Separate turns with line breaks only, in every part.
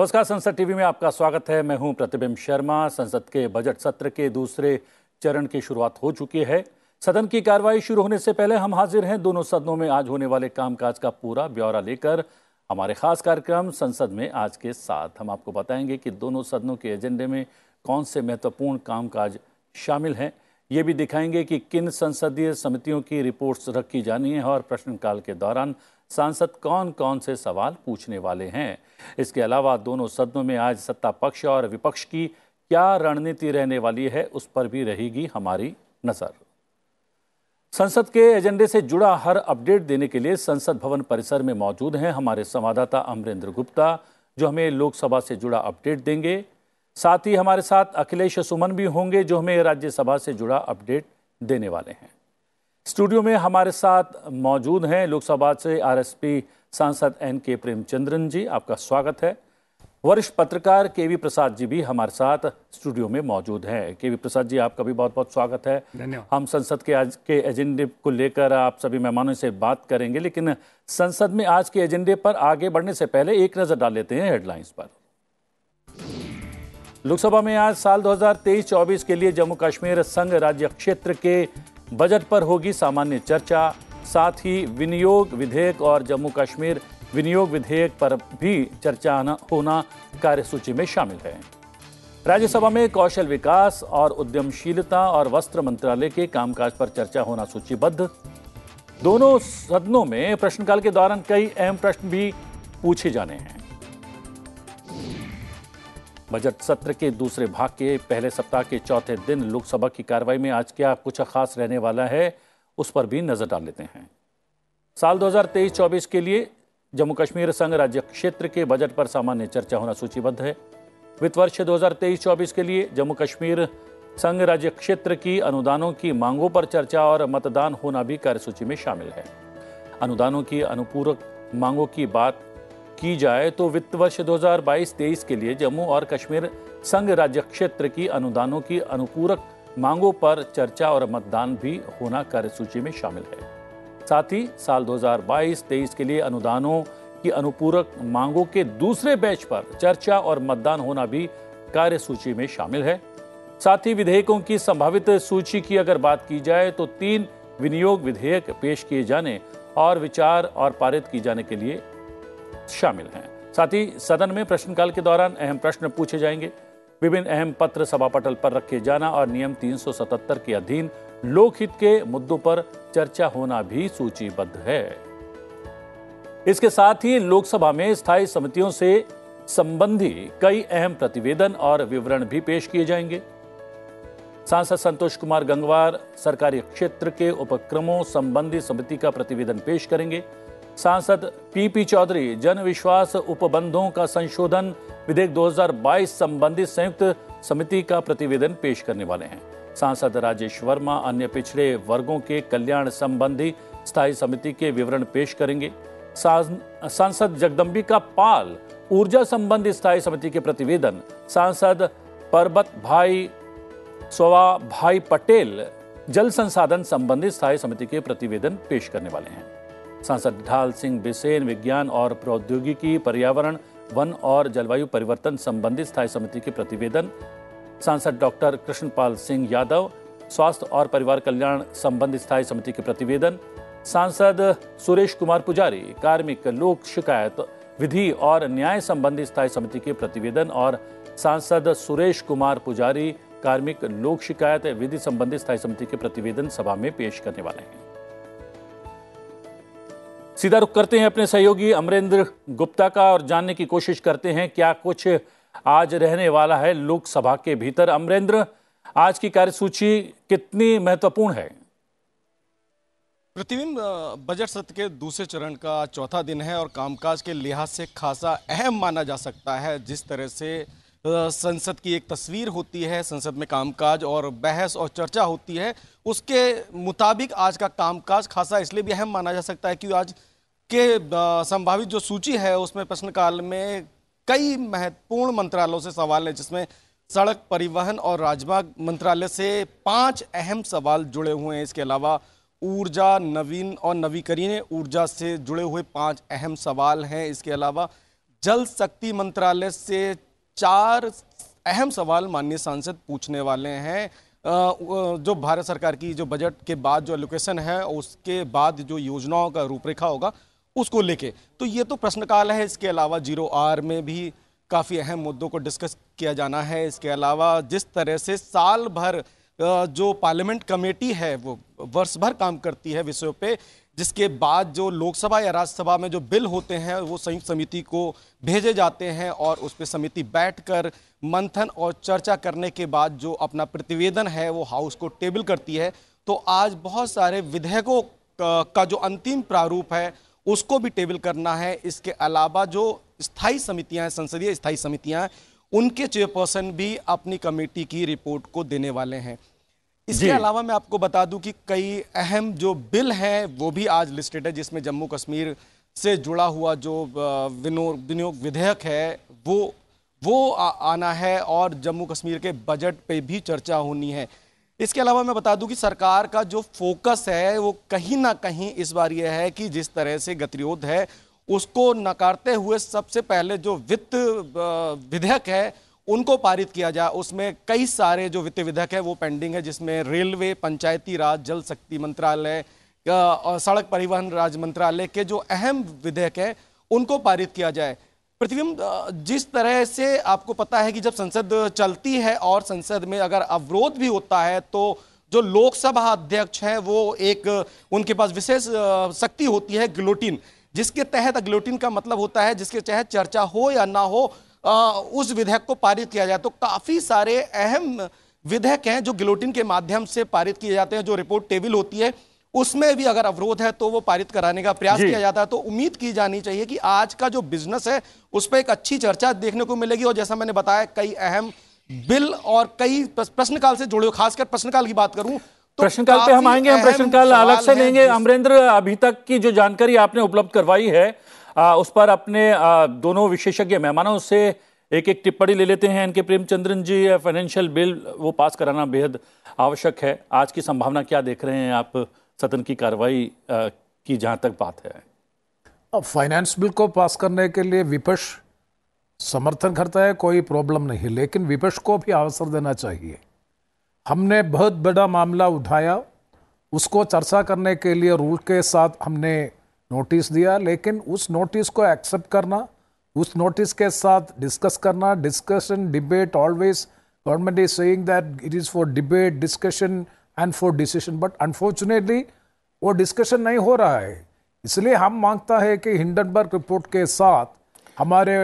नमस्कार संसद टीवी में आपका स्वागत है मैं हूं प्रतिबिंब शर्मा संसद के बजट सत्र के दूसरे चरण की शुरुआत हो चुकी है सदन की कार्रवाई शुरू होने से पहले हम हाजिर हैं दोनों सदनों में आज होने वाले कामकाज का पूरा ब्यौरा लेकर हमारे खास कार्यक्रम संसद में आज के साथ हम आपको बताएंगे कि दोनों सदनों के एजेंडे में कौन से महत्वपूर्ण कामकाज शामिल हैं ये भी दिखाएंगे कि किन संसदीय समितियों की रिपोर्ट्स रखी जानी है और प्रश्नकाल के दौरान सांसद कौन कौन से सवाल पूछने वाले हैं इसके अलावा दोनों सदनों में आज सत्ता पक्ष और विपक्ष की क्या रणनीति रहने वाली है उस पर भी रहेगी हमारी नज़र संसद के एजेंडे से जुड़ा हर अपडेट देने के लिए संसद भवन परिसर में मौजूद हैं हमारे संवाददाता अमरेंद्र गुप्ता जो हमें लोकसभा से जुड़ा अपडेट देंगे साथ ही हमारे साथ अखिलेश सुमन भी होंगे जो हमें राज्यसभा से जुड़ा अपडेट देने वाले हैं स्टूडियो में हमारे साथ मौजूद हैं लोकसभा से आरएसपी सांसद एन के प्रेमचंद्रन जी आपका स्वागत है वरिष्ठ पत्रकार के वी प्रसाद जी भी हमारे साथ स्टूडियो में मौजूद हैं के वी प्रसाद जी आपका भी बहुत बहुत स्वागत है हम संसद के आज के एजेंडे को लेकर आप सभी मेहमानों से बात करेंगे लेकिन संसद में आज के एजेंडे पर आगे बढ़ने से पहले एक नज़र डाल लेते हैं हेडलाइंस पर लोकसभा में आज साल 2023-24 के लिए जम्मू कश्मीर संघ राज्य क्षेत्र के बजट पर होगी सामान्य चर्चा साथ ही विनियोग विधेयक और जम्मू कश्मीर विनियोग विधेयक पर भी चर्चा होना कार्यसूची में शामिल है राज्यसभा में कौशल विकास और उद्यमशीलता और वस्त्र मंत्रालय के कामकाज पर चर्चा होना सूचीबद्ध दोनों सदनों में प्रश्नकाल के दौरान कई अहम प्रश्न भी पूछे जाने हैं बजट सत्र के दूसरे भाग के पहले सप्ताह के चौथे दिन लोकसभा की कार्रवाई में आज क्या कुछ खास रहने वाला है उस पर भी नज़र डाल लेते हैं साल 2023-24 के लिए जम्मू कश्मीर संघ राज्य क्षेत्र के बजट पर सामान्य चर्चा होना सूचीबद्ध है वित्त वर्ष 2023-24 के लिए जम्मू कश्मीर संघ राज्य क्षेत्र की अनुदानों की मांगों पर चर्चा और मतदान होना भी कार्यसूची में शामिल है अनुदानों की अनुपूरक मांगों की बात की जाए तो वित्त वर्ष 2022-23 के लिए जम्मू और कश्मीर संघ राज्य क्षेत्र की अनुदानों की अनुपूरक मांगों पर चर्चा और मतदान भी होना कार्यसूची में शामिल है साथ ही साल 2022-23 के लिए अनुदानों की अनुपूरक मांगों के दूसरे बैच पर चर्चा और मतदान होना भी कार्यसूची में शामिल है साथ ही विधेयकों की संभावित सूची की अगर बात की जाए तो तीन विनियोग विधेयक पेश किए जाने और विचार और पारित किए जाने के लिए शामिल हैं साथ ही सदन में प्रश्नकाल के दौरान अहम प्रश्न पूछे जाएंगे विभिन्न अहम पत्र सभापटल पर रखे जाना और नियम 377 के अधीन लोकहित के मुद्दों पर चर्चा होना भी सूचीबद्ध है इसके साथ ही लोकसभा में स्थायी समितियों से संबंधी कई अहम प्रतिवेदन और विवरण भी पेश किए जाएंगे सांसद संतोष कुमार गंगवार सरकारी क्षेत्र के उपक्रमों संबंधी समिति का प्रतिवेदन पेश करेंगे सांसद पीपी चौधरी जन विश्वास उपबंधों का संशोधन विधेयक 2022 संबंधी संयुक्त समिति का प्रतिवेदन पेश करने वाले हैं सांसद राजेश वर्मा अन्य पिछड़े वर्गों के कल्याण संबंधी स्थायी समिति के विवरण पेश करेंगे सांसद जगदम्बिका पाल ऊर्जा संबंधी स्थायी समिति के प्रतिवेदन सांसद पर्वत भाई सोवा भाई पटेल जल संसाधन संबंधी स्थायी समिति के प्रतिवेदन पेश करने वाले हैं सांसद ढाल सिंह बिसेन विज्ञान और प्रौद्योगिकी पर्यावरण वन और जलवायु परिवर्तन संबंधित स्थायी समिति के प्रतिवेदन सांसद डॉक्टर कृष्णपाल सिंह यादव स्वास्थ्य और परिवार कल्याण संबंधित स्थायी समिति के प्रतिवेदन सांसद सुरेश कुमार पुजारी कार्मिक लोक शिकायत विधि और न्याय संबंधी स्थायी समिति के प्रतिवेदन और सांसद सुरेश कुमार पुजारी कार्मिक लोक शिकायत विधि संबंधी स्थायी समिति के प्रतिवेदन सभा में पेश करने वाले हैं सीधा रुख करते हैं अपने सहयोगी अमरेंद्र गुप्ता का और जानने की कोशिश करते हैं क्या कुछ आज रहने वाला है लोकसभा के भीतर अमरेंद्र आज की कार्यसूची कितनी महत्वपूर्ण है
प्रतिबिंब बजट सत्र के दूसरे चरण का चौथा दिन है और कामकाज के लिहाज से खासा अहम माना जा सकता है जिस तरह से संसद की एक तस्वीर होती है संसद में कामकाज और बहस और चर्चा होती है उसके मुताबिक आज का कामकाज खासा इसलिए भी अहम माना जा सकता है कि आज के संभावित जो सूची है उसमें प्रश्नकाल में कई महत्वपूर्ण मंत्रालयों से सवाल है जिसमें सड़क परिवहन और राजमार्ग मंत्रालय से पांच अहम सवाल जुड़े हुए हैं इसके अलावा ऊर्जा नवीन और नवीकरणीय ऊर्जा से जुड़े हुए पांच अहम सवाल हैं इसके अलावा जल शक्ति मंत्रालय से चार अहम सवाल माननीय सांसद पूछने वाले हैं जो भारत सरकार की जो बजट के बाद जो एलोकेशन है उसके बाद जो योजनाओं का रूपरेखा होगा उसको लेके तो ये तो प्रश्नकाल है इसके अलावा जीरो आर में भी काफ़ी अहम मुद्दों को डिस्कस किया जाना है इसके अलावा जिस तरह से साल भर जो पार्लियामेंट कमेटी है वो वर्ष भर काम करती है विषयों पे जिसके बाद जो लोकसभा या राज्यसभा में जो बिल होते हैं वो संयुक्त समिति को भेजे जाते हैं और उस पर समिति बैठकर मंथन और चर्चा करने के बाद जो अपना प्रतिवेदन है वो हाउस को टेबल करती है तो आज बहुत सारे विधेयकों का जो अंतिम प्रारूप है उसको भी टेबल करना है इसके अलावा जो स्थायी समितियां हैं संसदीय स्थायी समितियां उनके चेयरपर्सन भी अपनी कमेटी की रिपोर्ट को देने वाले हैं इसके अलावा मैं आपको बता दूं कि कई अहम जो बिल हैं वो भी आज लिस्टेड है जिसमें जम्मू कश्मीर से जुड़ा हुआ जो विनियोग विधेयक है वो वो आ, आना है और जम्मू कश्मीर के बजट पे भी चर्चा होनी है इसके अलावा मैं बता दूं कि सरकार का जो फोकस है वो कहीं ना कहीं इस बार यह है कि जिस तरह से गतिरोध है उसको नकारते हुए सबसे पहले जो वित्त विधेयक है उनको पारित किया जाए उसमें कई सारे जो वित्त विधेयक है वो पेंडिंग है जिसमें रेलवे पंचायती राज जल शक्ति मंत्रालय सड़क परिवहन राज्य मंत्रालय के जो अहम विधेयक है उनको पारित किया जाए प्रतिबिंब जिस तरह से आपको पता है कि जब संसद चलती है और संसद में अगर अवरोध भी होता है तो जो लोकसभा अध्यक्ष हैं वो एक उनके पास विशेष शक्ति होती है ग्लोटिन जिसके तहत ग्लोटिन का मतलब होता है जिसके चाहे चर्चा हो या ना हो उस विधेयक को पारित किया जाए तो काफ़ी सारे अहम विधेयक हैं जो गिलोटिन के माध्यम से पारित किए जाते हैं जो रिपोर्ट टेबल होती है उसमें भी अगर अवरोध है तो वो पारित कराने का प्रयास किया जाता है तो उम्मीद की जानी चाहिए कि आज का जो बिजनेस है उस पर एक अच्छी चर्चा देखने को मिलेगी और जैसा मैंने बताया कई अहम बिल और कई प्रश्नकाल से जुड़े खासकर प्रश्नकाल की बात करूं तो
प्रश्नकाल पे हम आएंगे हम प्रश्नकाल अलग से लेंगे अमरेंद्र अभी तक की जो जानकारी आपने उपलब्ध करवाई है उस पर अपने दोनों विशेषज्ञ मेहमानों से एक एक टिप्पणी ले लेते हैं इनके प्रेमचंद्रन जी फाइनेंशियल बिल वो पास कराना बेहद आवश्यक है आज की संभावना क्या देख रहे हैं आप सदन की कार्रवाई की जहाँ तक बात है
अब फाइनेंस बिल को पास करने के लिए विपक्ष समर्थन करता है कोई प्रॉब्लम नहीं लेकिन विपक्ष को भी अवसर देना चाहिए हमने बहुत बड़ा मामला उठाया उसको चर्चा करने के लिए रूल के साथ हमने नोटिस दिया लेकिन उस नोटिस को एक्सेप्ट करना उस नोटिस के साथ डिस्कस करना discussion debate always government is saying that it is for debate discussion and for decision but unfortunately वो डिस्कशन नहीं हो रहा है इसलिए हम मांगता है कि हिंडनबर्ग रिपोर्ट के साथ हमारे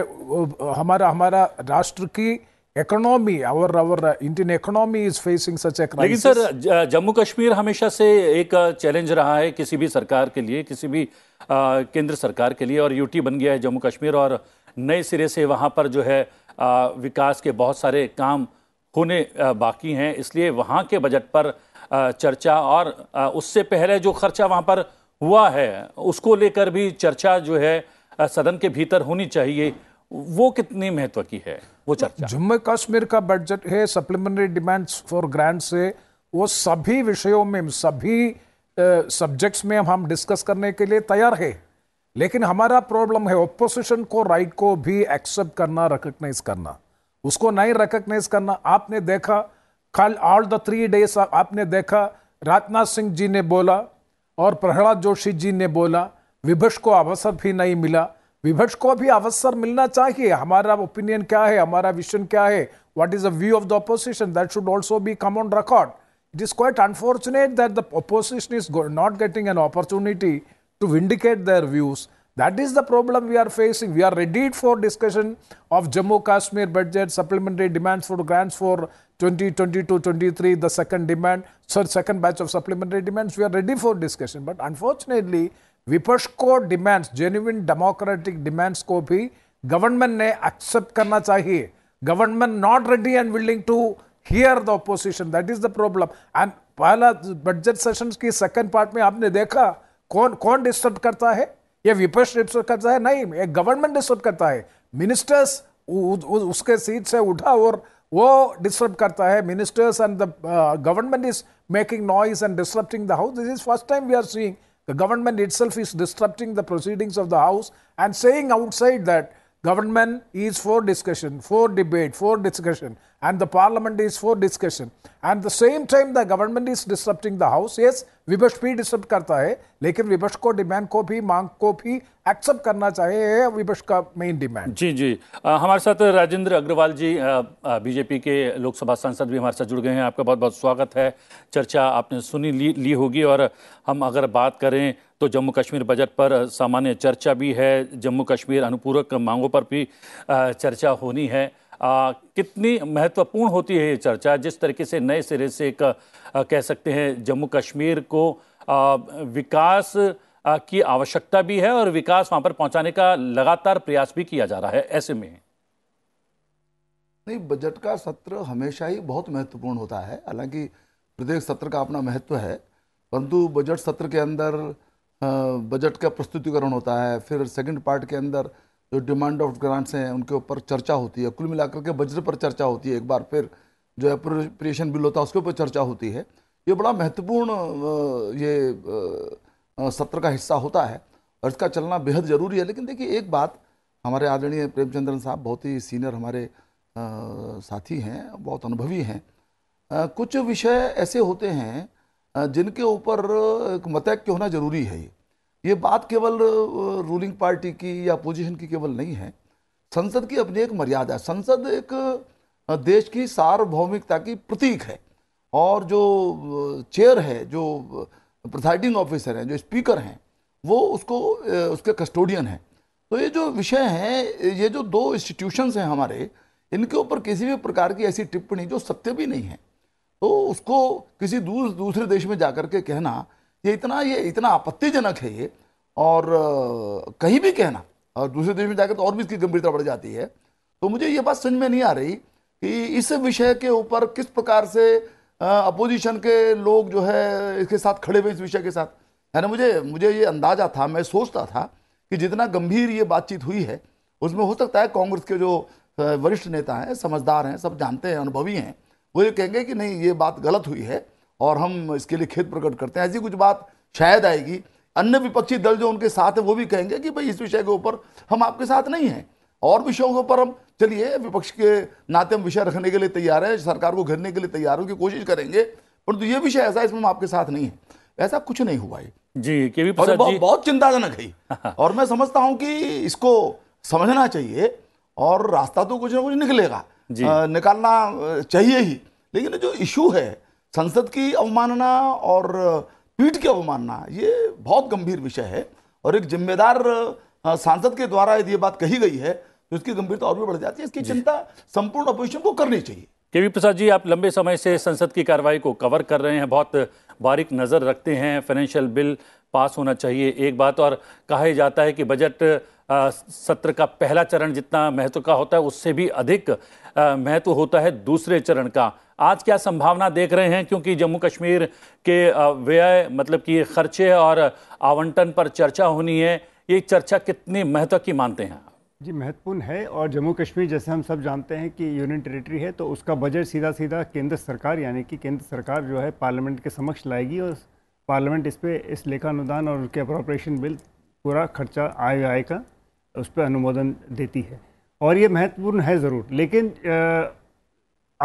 हमारा हमारा राष्ट्र की economy our our Indian economy is facing such लेकिन सर
जम्मू कश्मीर हमेशा से एक चैलेंज uh, रहा है किसी भी सरकार के लिए किसी भी uh, केंद्र सरकार के लिए और यूटी बन गया है जम्मू कश्मीर और नए सिरे से वहाँ पर जो है uh, विकास के बहुत सारे काम होने बाकी हैं इसलिए वहाँ के बजट पर चर्चा और उससे पहले जो खर्चा वहाँ पर हुआ है उसको लेकर भी चर्चा जो है सदन के भीतर होनी चाहिए वो कितनी महत्व की है
वो चर्चा जम्मू कश्मीर का बजट है सप्लीमेंट्री डिमांड्स फॉर ग्रांट से वो सभी विषयों में सभी सब्जेक्ट्स में हम डिस्कस करने के लिए तैयार है लेकिन हमारा प्रॉब्लम है ओपोजिशन को राइट को भी एक्सेप्ट करना रिकग्नाइज करना उसको नहीं रिकग्नाइज करना आपने देखा कल ऑल द थ्री डेज आपने देखा राजनाथ सिंह जी ने बोला और प्रहलाद जोशी जी ने बोला विभश को अवसर भी नहीं मिला विपक्ष को भी अवसर मिलना चाहिए हमारा ओपिनियन क्या है हमारा विजन क्या है what is the view of the opposition that should also be come on record it is quite unfortunate that the opposition is not getting an opportunity to vindicate their views that is the problem we are facing we are ready for discussion of jammu kashmir budget supplementary demands for grants for 2022-23 the second demand so second batch of supplementary demands we are ready for discussion but unfortunately विपक्ष को demands genuine democratic demands को भी government ने accept करना चाहिए government not ready and willing to hear the opposition that is the problem and पहला budget session की second part में आपने देखा कौन कौन डिस्टर्ब करता है ये विपक्ष डिस्टर्ब करता है नहीं ये गवर्नमेंट डिस्टर्ब करता है मिनिस्टर्स उसके सीट से उठा और वो डिस्टर्ब करता है ministers and the government is making noise and disturbing the house this is first time we are seeing The government itself is disrupting the proceedings of the House and saying outside that Government is for discussion, for debate, for discussion, and the parliament is for discussion. And the same time the government is disrupting the house. Yes, विपक्ष भी disturb करता है लेकिन विपक्ष को demand को भी मांग को भी एक्सेप्ट करना चाहिए विपक्ष का मेन डिमांड
जी जी आ, हमारे साथ राजेंद्र अग्रवाल जी बीजेपी के लोकसभा सांसद भी हमारे साथ जुड़ गए हैं आपका बहुत बहुत स्वागत है चर्चा आपने सुनी ली, ली होगी और हम अगर बात करें तो जम्मू कश्मीर बजट पर सामान्य चर्चा भी है जम्मू कश्मीर अनुपूरक मांगों पर भी चर्चा होनी है आ, कितनी महत्वपूर्ण होती है ये चर्चा जिस तरीके से नए सिरे से एक कह सकते हैं जम्मू कश्मीर को आ, विकास आ, की आवश्यकता भी है और विकास वहाँ पर पहुँचाने का लगातार प्रयास भी किया जा रहा है ऐसे में
नहीं बजट का सत्र हमेशा ही बहुत महत्वपूर्ण होता है हालांकि प्रत्येक सत्र का अपना महत्व है परंतु बजट सत्र के अंदर बजट का प्रस्तुतिकरण होता है फिर सेकंड पार्ट के अंदर जो डिमांड ऑफ ग्रांट्स हैं उनके ऊपर चर्चा होती है कुल मिलाकर के बजट पर चर्चा होती है एक बार फिर जो अप्रोप्रिएशन बिल होता है उसके ऊपर चर्चा होती है ये बड़ा महत्वपूर्ण ये सत्र का हिस्सा होता है और इसका चलना बेहद ज़रूरी है लेकिन देखिए एक बात हमारे आदरणीय प्रेमचंद्रन साहब बहुत ही सीनियर हमारे साथी हैं बहुत अनुभवी हैं कुछ विषय ऐसे होते हैं जिनके ऊपर मतैक्य होना ज़रूरी है ये बात केवल रूलिंग पार्टी की या अपोजिशन की केवल नहीं है संसद की अपनी एक मर्यादा है संसद एक देश की सार्वभौमिकता की प्रतीक है और जो चेयर है जो प्रिसाइडिंग ऑफिसर हैं जो स्पीकर हैं वो उसको उसके कस्टोडियन हैं तो ये जो विषय हैं ये जो दो इंस्टीट्यूशंस हैं हमारे इनके ऊपर किसी भी प्रकार की ऐसी टिप्पणी जो सत्य भी नहीं है तो उसको किसी दूस, दूसरे देश में जा के कहना ये इतना ये इतना आपत्तिजनक है ये और कहीं भी कहना और दूसरे देश में जाकर तो और भी इसकी गंभीरता बढ़ जाती है तो मुझे ये बात समझ में नहीं आ रही कि इस विषय के ऊपर किस प्रकार से अपोजिशन के लोग जो है इसके साथ खड़े हुए इस विषय के साथ है ना मुझे मुझे ये अंदाज़ा था मैं सोचता था कि जितना गंभीर ये बातचीत हुई है उसमें हो सकता है कांग्रेस के जो वरिष्ठ नेता हैं समझदार हैं सब जानते हैं अनुभवी हैं वो ये कहेंगे कि नहीं ये बात गलत हुई है और हम इसके लिए खेद प्रकट करते हैं ऐसी कुछ बात शायद आएगी अन्य विपक्षी दल जो उनके साथ है वो भी कहेंगे कि भाई इस विषय के ऊपर हम आपके साथ नहीं हैं और विषयों के ऊपर हम चलिए विपक्ष के नाते हम विषय रखने के लिए तैयार हैं सरकार को घेरने के लिए तैयार हूँ की कोशिश करेंगे परंतु ये विषय ऐसा इसमें हम आपके साथ नहीं है ऐसा कुछ नहीं हुआ है जी के भी और बहुत, जी। बहुत चिंताजनक है हाँ। और मैं समझता हूँ कि इसको समझना चाहिए और रास्ता तो कुछ ना कुछ निकलेगा निकालना चाहिए ही लेकिन जो इशू है संसद की अवमानना और पीठ की अवमानना ये बहुत गंभीर विषय है और एक जिम्मेदार सांसद के द्वारा यदि ये बात कही गई है तो इसकी गंभीरता और भी बढ़ जाती है इसकी चिंता संपूर्ण
अपोजिशन को करनी चाहिए केवी प्रसाद जी आप लंबे समय से संसद की कार्रवाई को कवर कर रहे हैं बहुत बारीक नज़र रखते हैं फाइनेंशियल बिल पास होना चाहिए एक बात और कहा जाता है कि बजट सत्र का पहला चरण जितना महत्व का होता है उससे भी अधिक महत्व होता है दूसरे चरण का आज क्या संभावना देख रहे हैं क्योंकि जम्मू कश्मीर के व्यय मतलब कि खर्चे और आवंटन पर चर्चा होनी है ये चर्चा कितनी महत्व की मानते हैं
जी महत्वपूर्ण है और जम्मू कश्मीर जैसे हम सब जानते हैं कि यूनियन टेरिटरी है तो उसका बजट सीधा सीधा केंद्र सरकार यानी कि केंद्र सरकार जो है पार्लियामेंट के समक्ष लाएगी और पार्लियामेंट इस पर इस लेखानुदान और उसके अप्रोप्रिएशन बिल पूरा खर्चा आय आय का उस पर अनुमोदन देती है और ये महत्वपूर्ण है ज़रूर लेकिन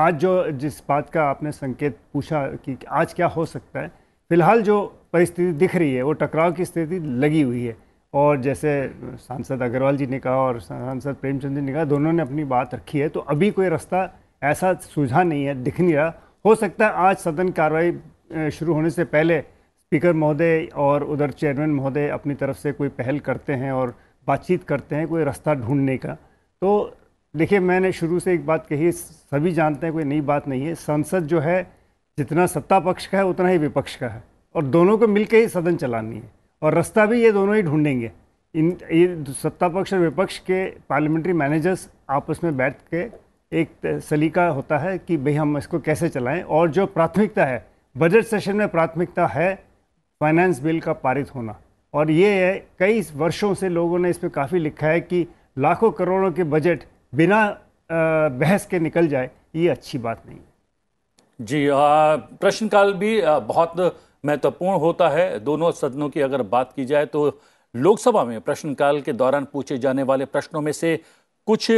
आज जो जिस बात का आपने संकेत पूछा कि आज क्या हो सकता है फिलहाल जो परिस्थिति दिख रही है वो टकराव की स्थिति लगी हुई है और जैसे सांसद अग्रवाल जी ने कहा और सांसद प्रेमचंद जी ने कहा दोनों ने अपनी बात रखी है तो अभी कोई रास्ता ऐसा सुझा नहीं है दिख नहीं रहा हो सकता है आज सदन कार्रवाई शुरू होने से पहले स्पीकर महोदय और उधर चेयरमैन महोदय अपनी तरफ से कोई पहल करते हैं और बातचीत करते हैं कोई रास्ता ढूंढने का तो देखिए मैंने शुरू से एक बात कही सभी जानते हैं कोई नई बात नहीं है संसद जो है जितना सत्ता पक्ष का है उतना ही विपक्ष का है और दोनों को मिलकर ही सदन चलानी है और रास्ता भी ये दोनों ही ढूंढेंगे इन ये सत्ता पक्ष और विपक्ष के पार्लियामेंट्री मैनेजर्स आपस में बैठ के एक सलीका होता है कि भाई हम इसको कैसे चलाएं और जो प्राथमिकता है बजट सेशन में प्राथमिकता है फाइनेंस बिल का पारित होना और ये है कई वर्षों से लोगों ने इस पर काफ़ी लिखा है कि लाखों करोड़ों के बजट बिना बहस के निकल जाए ये अच्छी बात नहीं है
जी प्रश्नकाल भी बहुत महत्वपूर्ण होता है दोनों सदनों की अगर बात की जाए तो लोकसभा में प्रश्नकाल के दौरान पूछे जाने वाले प्रश्नों में से कुछ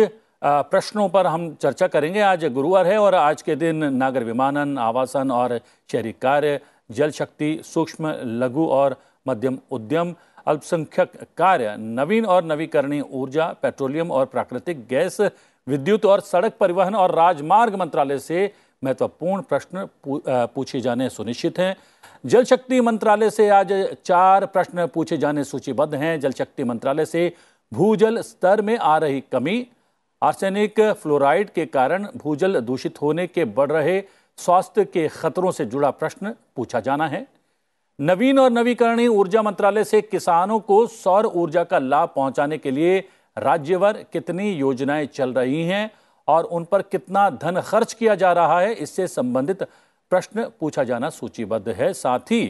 प्रश्नों पर हम चर्चा करेंगे आज गुरुवार है और आज के दिन नागर विमानन आवासन और शहरी कार्य जल शक्ति सूक्ष्म लघु और मध्यम उद्यम अल्पसंख्यक कार्य नवीन और नवीकरणीय ऊर्जा पेट्रोलियम और प्राकृतिक गैस विद्युत और सड़क परिवहन और राजमार्ग मंत्रालय से महत्वपूर्ण प्रश्न पूछे जाने सुनिश्चित हैं जल शक्ति मंत्रालय से आज चार प्रश्न पूछे जाने सूचीबद्ध हैं जल शक्ति मंत्रालय से भूजल स्तर में आ रही कमी आर्सेनिक फ्लोराइड के कारण भूजल दूषित होने के बढ़ रहे स्वास्थ्य के खतरों से जुड़ा प्रश्न पूछा जाना है नवीन और नवीकरणीय ऊर्जा मंत्रालय से किसानों को सौर ऊर्जा का लाभ पहुंचाने के लिए राज्यभर कितनी योजनाएं चल रही हैं और उन पर कितना धन खर्च किया जा रहा है इससे संबंधित प्रश्न पूछा जाना सूचीबद्ध है साथ ही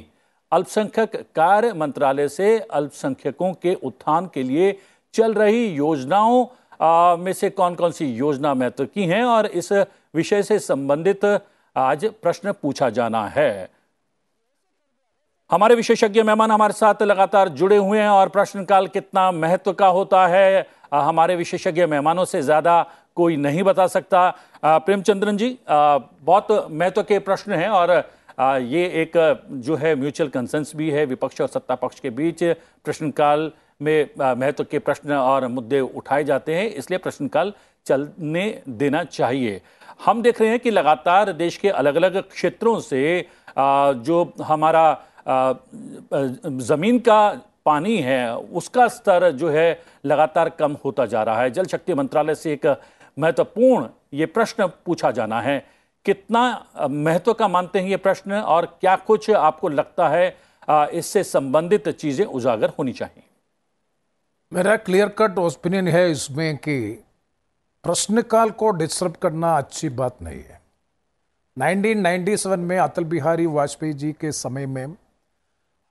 अल्पसंख्यक कार्य मंत्रालय से अल्पसंख्यकों के उत्थान के लिए चल रही योजनाओं में से कौन कौन सी योजना महत्व की हैं और इस विषय से संबंधित आज प्रश्न पूछा जाना है हमारे विशेषज्ञ मेहमान हमारे साथ लगातार जुड़े हुए हैं और प्रश्नकाल कितना महत्व का होता है हमारे विशेषज्ञ मेहमानों से ज़्यादा कोई नहीं बता सकता प्रेमचंद्रन जी बहुत महत्व के प्रश्न हैं और ये एक जो है म्यूचुअल कंसेंस भी है विपक्ष और सत्ता पक्ष के बीच प्रश्नकाल में महत्व के प्रश्न और मुद्दे उठाए जाते हैं इसलिए प्रश्नकाल चलने देना चाहिए हम देख रहे हैं कि लगातार देश के अलग अलग क्षेत्रों से जो हमारा ज़मीन का पानी है उसका स्तर जो है लगातार कम होता जा रहा है जल शक्ति मंत्रालय से एक महत्वपूर्ण ये प्रश्न पूछा जाना है कितना महत्व का मानते हैं ये प्रश्न और क्या कुछ आपको लगता है इससे संबंधित चीज़ें उजागर होनी चाहिए
मेरा क्लियर कट ओपिनियन है इसमें कि प्रश्नकाल को डिस्टर्ब करना अच्छी बात नहीं है 1997 में अटल बिहारी वाजपेयी जी के समय में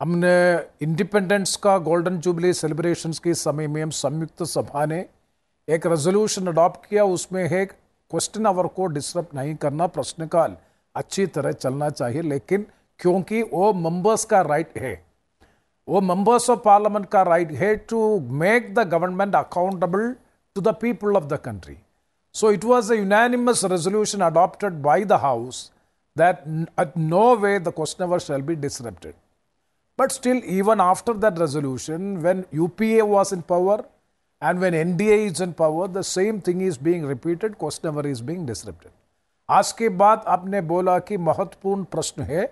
हमने इंडिपेंडेंस का गोल्डन जुबली सेलिब्रेशंस के समय में हम संयुक्त सभा ने एक रेजोल्यूशन अडॉप्ट किया उसमें है क्वेश्चन आवर को डिस्टर्ब नहीं करना प्रश्नकाल अच्छी तरह चलना चाहिए लेकिन क्योंकि वो मेंबर्स का राइट है वो मेंबर्स ऑफ पार्लियामेंट का राइट है to make the government accountable to the people of the country so it was a unanimous resolution adopted by the house that no way the question hour shall be disrupted. But still, even after that resolution, when UPA was in power and when NDA is in power, the same thing is being repeated, question never is being disrupted. आज के बाद आपने बोला कि महत्वपूर्ण प्रश्न है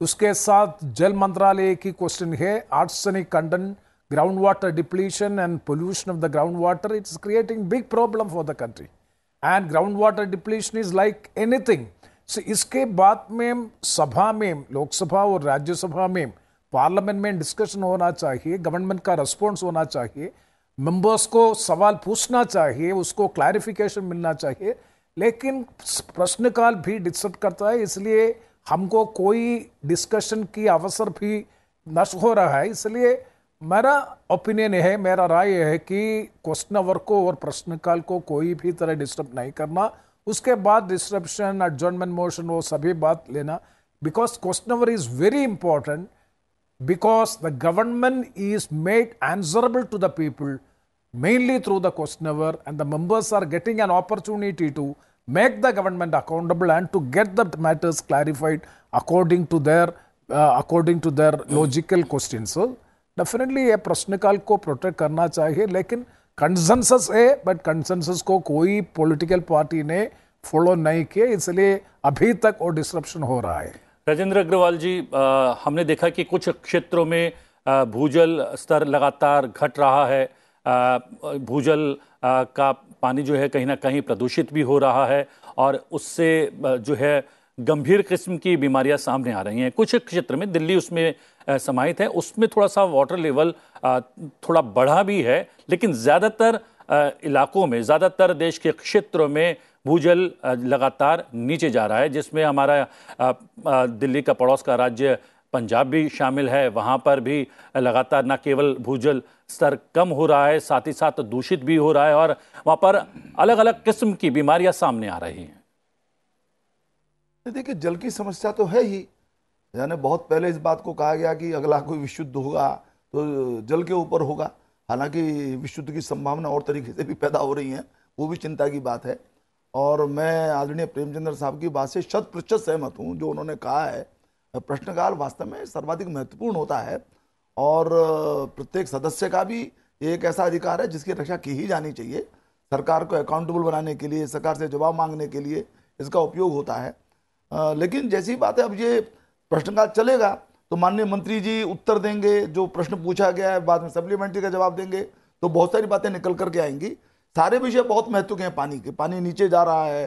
उसके साथ जल मंत्रालय की क्वेश्चन है arsenic content ground water depletion and pollution of the groundwater it's creating big problem for the country and groundwater depletion is like anything so इसके बाद में सभा में लोकसभा और राज्यसभा में पार्लियामेंट में डिस्कशन होना चाहिए गवर्नमेंट का रिस्पॉन्स होना चाहिए मेंबर्स को सवाल पूछना चाहिए उसको क्लैरिफिकेशन मिलना चाहिए लेकिन प्रश्नकाल भी डिस्टर्ब करता है इसलिए हमको कोई डिस्कशन की अवसर भी नष्ट हो रहा है इसलिए मेरा ओपिनियन है मेरा राय है कि क्वेश्चन अवर को और प्रश्नकाल को कोई भी तरह डिस्टर्ब नहीं करना उसके बाद डिस्ट्रप्शन एडजमेंट मोशन वो सभी बात लेना because question hour is very important because the government is made answerable to the people mainly through the questionnaire and the members are getting an opportunity to make the government accountable and to get the matters clarified according to their uh, according to their logical questions. So definitely a prashnikal ko protect karna chahiye. चाहिए consensus consensus but consensus ko koi political party ne follow nahi नहीं isliye abhi tak तक disruption ho हो hai.
Rajendra Agarwal ji आ, हमने देखा कि कुछ क्षेत्रों में भूजल स्तर लगातार घट रहा है भूजल का पानी जो है कहीं ना कहीं प्रदूषित भी हो रहा है और उससे जो है गंभीर किस्म की बीमारियां सामने आ रही हैं कुछ क्षेत्र में दिल्ली उसमें समाहित है उसमें थोड़ा सा वाटर लेवल थोड़ा बढ़ा भी है लेकिन ज़्यादातर इलाकों में ज़्यादातर देश के क्षेत्रों में भूजल लगातार नीचे जा रहा है जिसमें हमारा दिल्ली का पड़ोस का राज्य पंजाब भी शामिल है वहाँ पर भी लगातार न केवल भूजल स्तर कम हो रहा है साथ ही साथ दूषित भी हो रहा है और वहाँ पर अलग अलग किस्म की बीमारियाँ सामने आ रही हैं
तो देखिए जल की समस्या तो है ही यानी बहुत पहले इस बात को कहा गया कि अगला कोई विशुद्ध होगा तो जल के ऊपर होगा हालांकि विशुद्ध की संभावना और तरीके से भी पैदा हो रही है वो भी चिंता की बात है और मैं आदरणीय प्रेमचंद्र साहब की बात से शत प्रतिशत सहमत हूँ जो उन्होंने कहा है प्रश्नकाल वास्तव में सर्वाधिक महत्वपूर्ण होता है और प्रत्येक सदस्य का भी एक ऐसा अधिकार है जिसकी रक्षा की ही जानी चाहिए सरकार को अकाउंटेबल बनाने के लिए सरकार से जवाब मांगने के लिए इसका उपयोग होता है आ, लेकिन जैसी बात है अब ये प्रश्नकाल चलेगा तो माननीय मंत्री जी उत्तर देंगे जो प्रश्न पूछा गया है बाद में सप्लीमेंट्री का जवाब देंगे तो बहुत सारी बातें निकल करके आएंगी सारे विषय बहुत महत्व के हैं पानी के पानी नीचे जा रहा है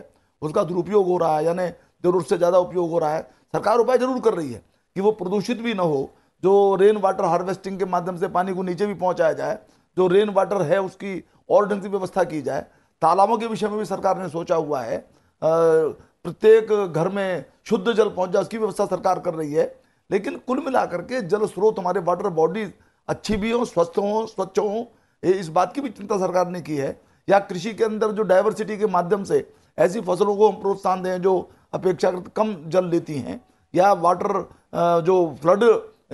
उसका दुरुपयोग हो रहा है यानी जरूरत से ज़्यादा उपयोग हो रहा है सरकार उपाय जरूर कर रही है कि वो प्रदूषित भी ना हो जो रेन वाटर हार्वेस्टिंग के माध्यम से पानी को नीचे भी पहुँचाया जाए जो रेन वाटर है उसकी और ढंग से व्यवस्था की जाए तालाबों के विषय में भी सरकार ने सोचा हुआ है प्रत्येक घर में शुद्ध जल पहुँच जाए उसकी व्यवस्था सरकार कर रही है लेकिन कुल मिलाकर के जल स्रोत हमारे वाटर बॉडीज अच्छी भी हों स्वस्थ हों स्वच्छ हों इस बात की भी चिंता सरकार ने की है या कृषि के अंदर जो डाइवर्सिटी के माध्यम से ऐसी फसलों को हम प्रोत्साहन दें जो अपेक्षाकृत कम जल लेती हैं या वाटर जो फ्लड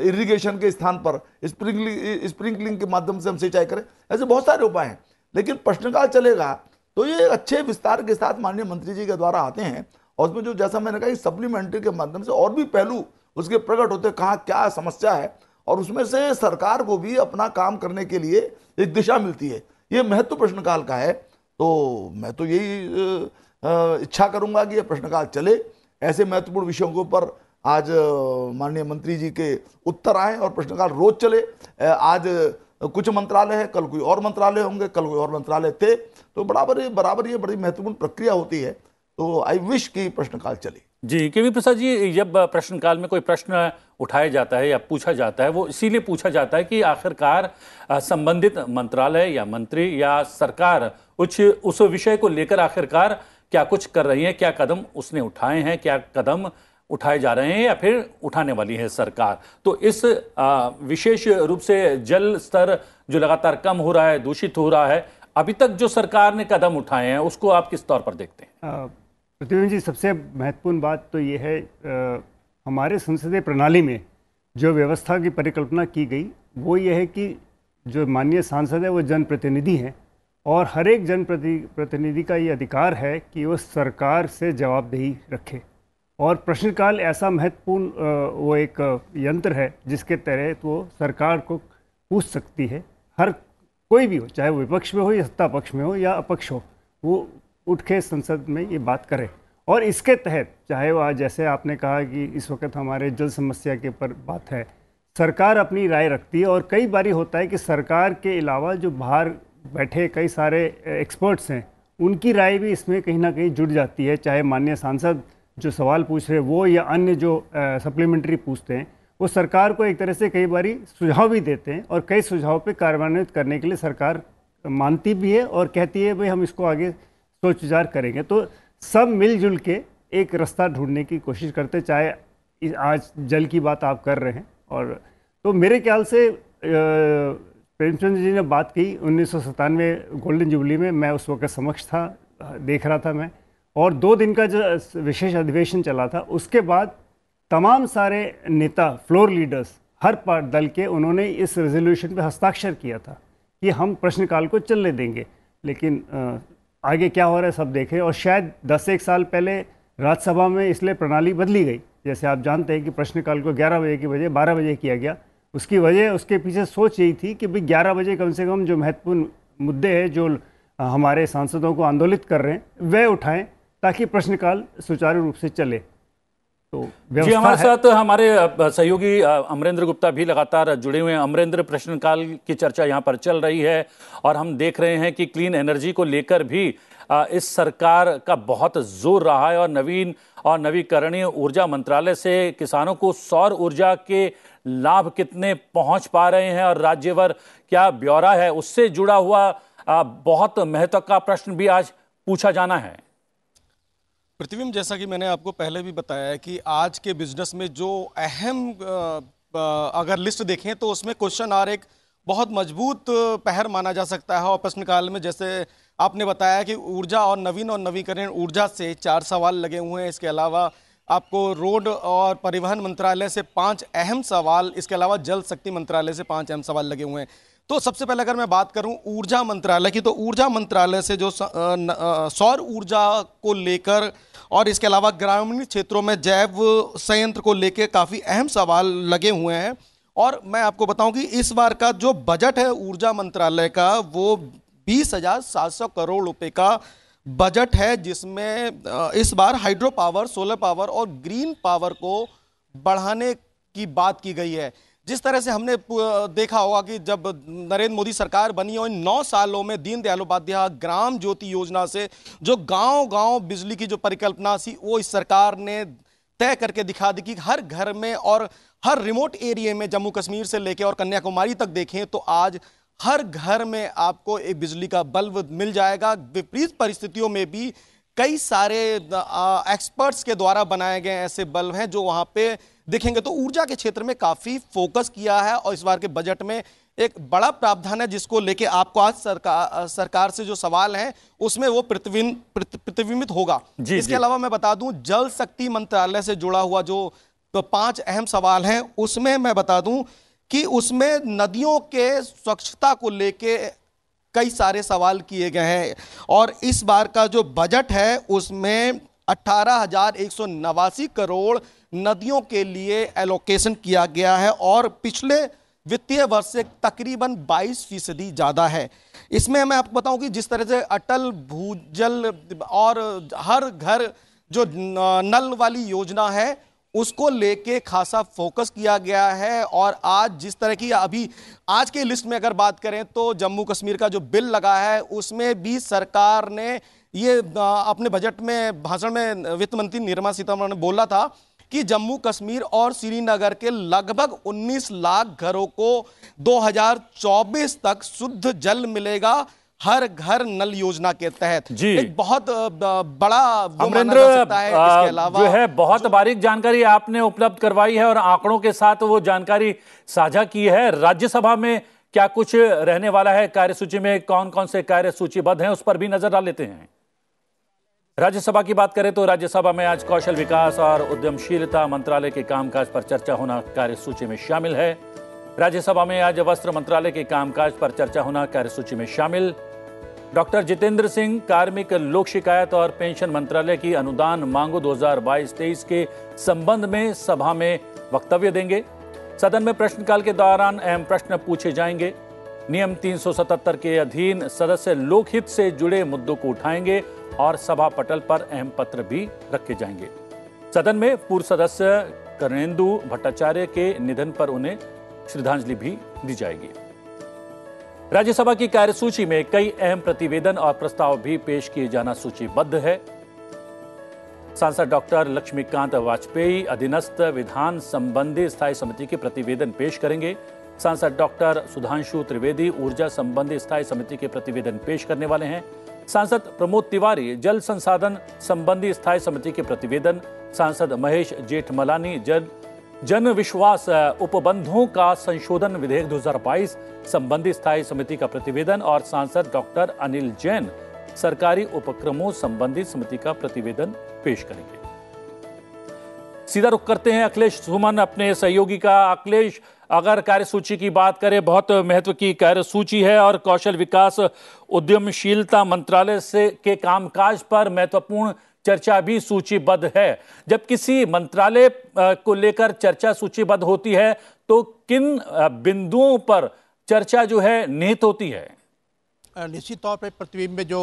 इरिगेशन के स्थान पर स्प्रिंकलिंग स्प्रिंकलिंग के माध्यम से हम सिंचाई करें ऐसे बहुत सारे उपाय हैं लेकिन प्रश्नकाल चलेगा तो ये अच्छे विस्तार के साथ माननीय मंत्री जी के द्वारा आते हैं और उसमें जो जैसा मैंने कहा सप्लीमेंट्री के माध्यम से और भी पहलू उसके प्रकट होते कहाँ क्या समस्या है और उसमें से सरकार को भी अपना काम करने के लिए एक दिशा मिलती है ये महत्व प्रश्नकाल का है तो मैं तो यही इच्छा करूंगा कि यह प्रश्नकाल चले ऐसे महत्वपूर्ण विषयों के ऊपर आज माननीय मंत्री जी के उत्तर आए और प्रश्नकाल रोज चले आज कुछ मंत्रालय है कल कोई और मंत्रालय होंगे कल कोई और मंत्रालय थे तो बराबर ये बराबर ये बड़ी महत्वपूर्ण प्रक्रिया होती है तो
आई विश कि प्रश्नकाल चले जी के वी प्रसाद जी जब प्रश्नकाल में कोई प्रश्न उठाया जाता है या पूछा जाता है वो इसीलिए पूछा जाता है कि आखिरकार संबंधित मंत्रालय या मंत्री या सरकार उच्च उस विषय को लेकर आखिरकार क्या कुछ कर रही है क्या कदम उसने उठाए हैं क्या कदम उठाए जा रहे हैं या फिर उठाने वाली है सरकार तो इस विशेष रूप से जल स्तर जो लगातार कम हो रहा है दूषित हो रहा है अभी तक जो सरकार ने कदम उठाए हैं उसको आप किस तौर पर देखते
हैं प्रतिबिंब जी सबसे महत्वपूर्ण बात तो ये है आ, हमारे संसदीय प्रणाली में जो व्यवस्था की परिकल्पना की गई वो ये है कि जो माननीय सांसद है वो जनप्रतिनिधि हैं और हर एक जनप्रति प्रतिनिधि का ये अधिकार है कि वो सरकार से जवाबदेही रखे और प्रश्नकाल ऐसा महत्वपूर्ण वो एक यंत्र है जिसके तहत वो सरकार को पूछ सकती है हर कोई भी हो चाहे वो विपक्ष में हो या सत्ता पक्ष में हो या अपक्ष हो वो उठ के संसद में ये बात करें और इसके तहत चाहे वह जैसे आपने कहा कि इस वक्त हमारे जल समस्या के ऊपर बात है सरकार अपनी राय रखती है और कई बारी होता है कि सरकार के अलावा जो बाहर बैठे कई सारे एक्सपर्ट्स हैं उनकी राय भी इसमें कहीं ना कहीं जुड़ जाती है चाहे माननीय सांसद जो सवाल पूछ रहे वो या अन्य जो सप्लीमेंट्री पूछते हैं वो सरकार को एक तरह से कई बारी सुझाव भी देते हैं और कई सुझाव पर कार्यान्वित करने के लिए सरकार मानती भी है और कहती है भाई हम इसको आगे सोच विचार करेंगे तो सब मिलजुल के एक रास्ता ढूंढने की कोशिश करते चाहे आज जल की बात आप कर रहे हैं और तो मेरे ख्याल से प्रेमचंद जी ने बात की उन्नीस गोल्डन जुबली में मैं उस वक्त समक्ष था देख रहा था मैं और दो दिन का जो विशेष अधिवेशन चला था उसके बाद तमाम सारे नेता फ्लोर लीडर्स हर पार्ट दल के उन्होंने इस रेजोल्यूशन पर हस्ताक्षर किया था कि हम प्रश्नकाल को चलने देंगे लेकिन आगे क्या हो रहा है सब देखें और शायद दस एक साल पहले राज्यसभा में इसलिए प्रणाली बदली गई जैसे आप जानते हैं कि प्रश्नकाल को ग्यारह बजे की वजह बारह बजे किया गया उसकी वजह उसके पीछे सोच यही थी कि भाई ग्यारह बजे कम से कम जो महत्वपूर्ण मुद्दे हैं जो हमारे सांसदों को आंदोलित कर रहे हैं वह उठाएं ताकि प्रश्नकाल सुचारू रूप से चले तो जी हमारे साथ
हमारे सहयोगी अमरेंद्र गुप्ता भी लगातार जुड़े हुए हैं अमरेंद्र प्रश्नकाल की चर्चा यहाँ पर चल रही है और हम देख रहे हैं कि क्लीन एनर्जी को लेकर भी इस सरकार का बहुत जोर रहा है और नवीन और नवीकरणीय ऊर्जा मंत्रालय से किसानों को सौर ऊर्जा के लाभ कितने पहुंच पा रहे हैं और भर क्या ब्यौरा है उससे जुड़ा हुआ बहुत महत्व का प्रश्न भी आज पूछा जाना है
प्रतिबिंब जैसा कि मैंने आपको पहले भी बताया है कि आज के बिजनेस में जो अहम अगर लिस्ट देखें तो उसमें क्वेश्चन आर एक बहुत मजबूत पहर माना जा सकता है और प्रश्नकाल में जैसे आपने बताया कि ऊर्जा और नवीन और नवीकरण ऊर्जा से चार सवाल लगे हुए हैं इसके अलावा आपको रोड और परिवहन मंत्रालय से पांच अहम सवाल इसके अलावा जल शक्ति मंत्रालय से पांच अहम सवाल लगे हुए हैं तो सबसे पहले अगर मैं बात करूं ऊर्जा मंत्रालय की तो ऊर्जा मंत्रालय से जो सौर ऊर्जा को लेकर और इसके अलावा ग्रामीण क्षेत्रों में जैव संयंत्र को लेकर काफ़ी अहम सवाल लगे हुए हैं और मैं आपको बताऊं कि इस बार का जो बजट है ऊर्जा मंत्रालय का वो बीस हज़ार सात सौ करोड़ रुपए का बजट है जिसमें इस बार हाइड्रो पावर सोलर पावर और ग्रीन पावर को बढ़ाने की बात की गई है जिस तरह से हमने देखा होगा कि जब नरेंद्र मोदी सरकार बनी और नौ सालों में दीनदयाल उपाध्याय ग्राम ज्योति योजना से जो गांव गांव बिजली की जो परिकल्पना थी वो इस सरकार ने तय करके दिखा दी कि हर घर में और हर रिमोट एरिया में जम्मू कश्मीर से लेके और कन्याकुमारी तक देखें तो आज हर घर में आपको एक बिजली का बल्ब मिल जाएगा विपरीत परिस्थितियों में भी कई सारे एक्सपर्ट्स के द्वारा बनाए गए ऐसे बल्ब हैं जो वहाँ पे देखेंगे तो ऊर्जा के क्षेत्र में काफ़ी फोकस किया है और इस बार के बजट में एक बड़ा प्रावधान है जिसको लेके आपको आज सरकार सरकार से जो सवाल हैं उसमें वो प्रतिबिंब प्रतिबिंबित होगा जी, इसके अलावा मैं बता दूं जल शक्ति मंत्रालय से जुड़ा हुआ जो तो पांच अहम सवाल हैं उसमें मैं बता दूं कि उसमें नदियों के स्वच्छता को लेके कई सारे सवाल किए गए हैं और इस बार का जो बजट है उसमें अट्ठारह करोड़ नदियों के लिए एलोकेशन किया गया है और पिछले वित्तीय वर्ष से तकरीबन 22 फीसदी ज़्यादा है इसमें मैं आपको बताऊं कि जिस तरह से अटल भूजल और हर घर जो नल वाली योजना है उसको लेके खासा फोकस किया गया है और आज जिस तरह की अभी आज के लिस्ट में अगर बात करें तो जम्मू कश्मीर का जो बिल लगा है उसमें भी सरकार ने ये अपने बजट में भाषण में वित्त मंत्री निर्मला सीतारमण ने बोला था कि जम्मू कश्मीर और श्रीनगर के लगभग 19 लाख घरों को 2024 तक शुद्ध जल मिलेगा
हर घर नल योजना के तहत जी एक बहुत बड़ा अमरिंद्र जो है बहुत जो... बारीक जानकारी आपने उपलब्ध करवाई है और आंकड़ों के साथ वो जानकारी साझा की है राज्यसभा में क्या कुछ रहने वाला है कार्यसूची में कौन कौन से कार्य सूचीबद्ध हैं उस पर भी नजर डाल लेते हैं राज्यसभा की बात करें तो राज्यसभा में आज कौशल विकास और उद्यमशीलता मंत्रालय के कामकाज पर चर्चा होना कार्यसूची में शामिल है राज्यसभा में आज वस्त्र मंत्रालय के कामकाज पर चर्चा होना कार्यसूची में शामिल डॉक्टर जितेंद्र सिंह कार्मिक लोक शिकायत और पेंशन मंत्रालय की अनुदान मांगों 2022-23 के संबंध में सभा में वक्तव्य देंगे सदन में प्रश्नकाल के दौरान अहम प्रश्न पूछे जाएंगे नियम 377 के अधीन सदस्य लोकहित से जुड़े मुद्दों को उठाएंगे और सभा पटल पर अहम पत्र भी रखे जाएंगे सदन में पूर्व सदस्य करणेंदु भट्टाचार्य के निधन पर उन्हें श्रद्धांजलि भी दी जाएगी राज्यसभा की कार्यसूची में कई अहम प्रतिवेदन और प्रस्ताव भी पेश किए जाना सूचीबद्ध है सांसद डॉक्टर लक्ष्मीकांत वाजपेयी अधीनस्थ विधान संबंधी स्थायी समिति के प्रतिवेदन पेश करेंगे सांसद डॉक्टर सुधांशु त्रिवेदी ऊर्जा संबंधी स्थायी समिति के प्रतिवेदन पेश करने वाले हैं सांसद प्रमोद तिवारी जल संसाधन संबंधी स्थायी समिति के प्रतिवेदन सांसद महेश जेठमलानी जल जन विश्वास उपबंधों का संशोधन विधेयक 2022 संबंधी स्थायी समिति का प्रतिवेदन और सांसद डॉक्टर अनिल जैन सरकारी उपक्रमों संबंधी समिति का प्रतिवेदन पेश करेंगे सीधा रुख करते हैं अखिलेश सुमन अपने सहयोगी का अखिलेश अगर कार्यसूची की बात करें बहुत महत्व की कार्यसूची है और कौशल विकास उद्यमशीलता मंत्रालय से के कामकाज पर महत्वपूर्ण चर्चा भी सूचीबद्ध है जब किसी मंत्रालय को लेकर चर्चा सूचीबद्ध होती है तो किन बिंदुओं पर चर्चा जो है निहित होती है
निश्चित तौर पर प्रतिबिंब में जो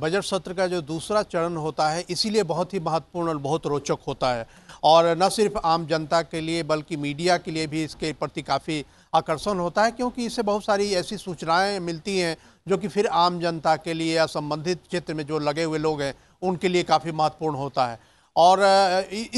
बजट सत्र का जो दूसरा चरण होता है इसीलिए बहुत ही महत्वपूर्ण और बहुत रोचक होता है और न सिर्फ आम जनता के लिए बल्कि मीडिया के लिए भी इसके प्रति काफ़ी आकर्षण होता है क्योंकि इससे बहुत सारी ऐसी सूचनाएं मिलती हैं जो कि फिर आम जनता के लिए या संबंधित क्षेत्र में जो लगे हुए लोग हैं उनके लिए काफ़ी महत्वपूर्ण होता है और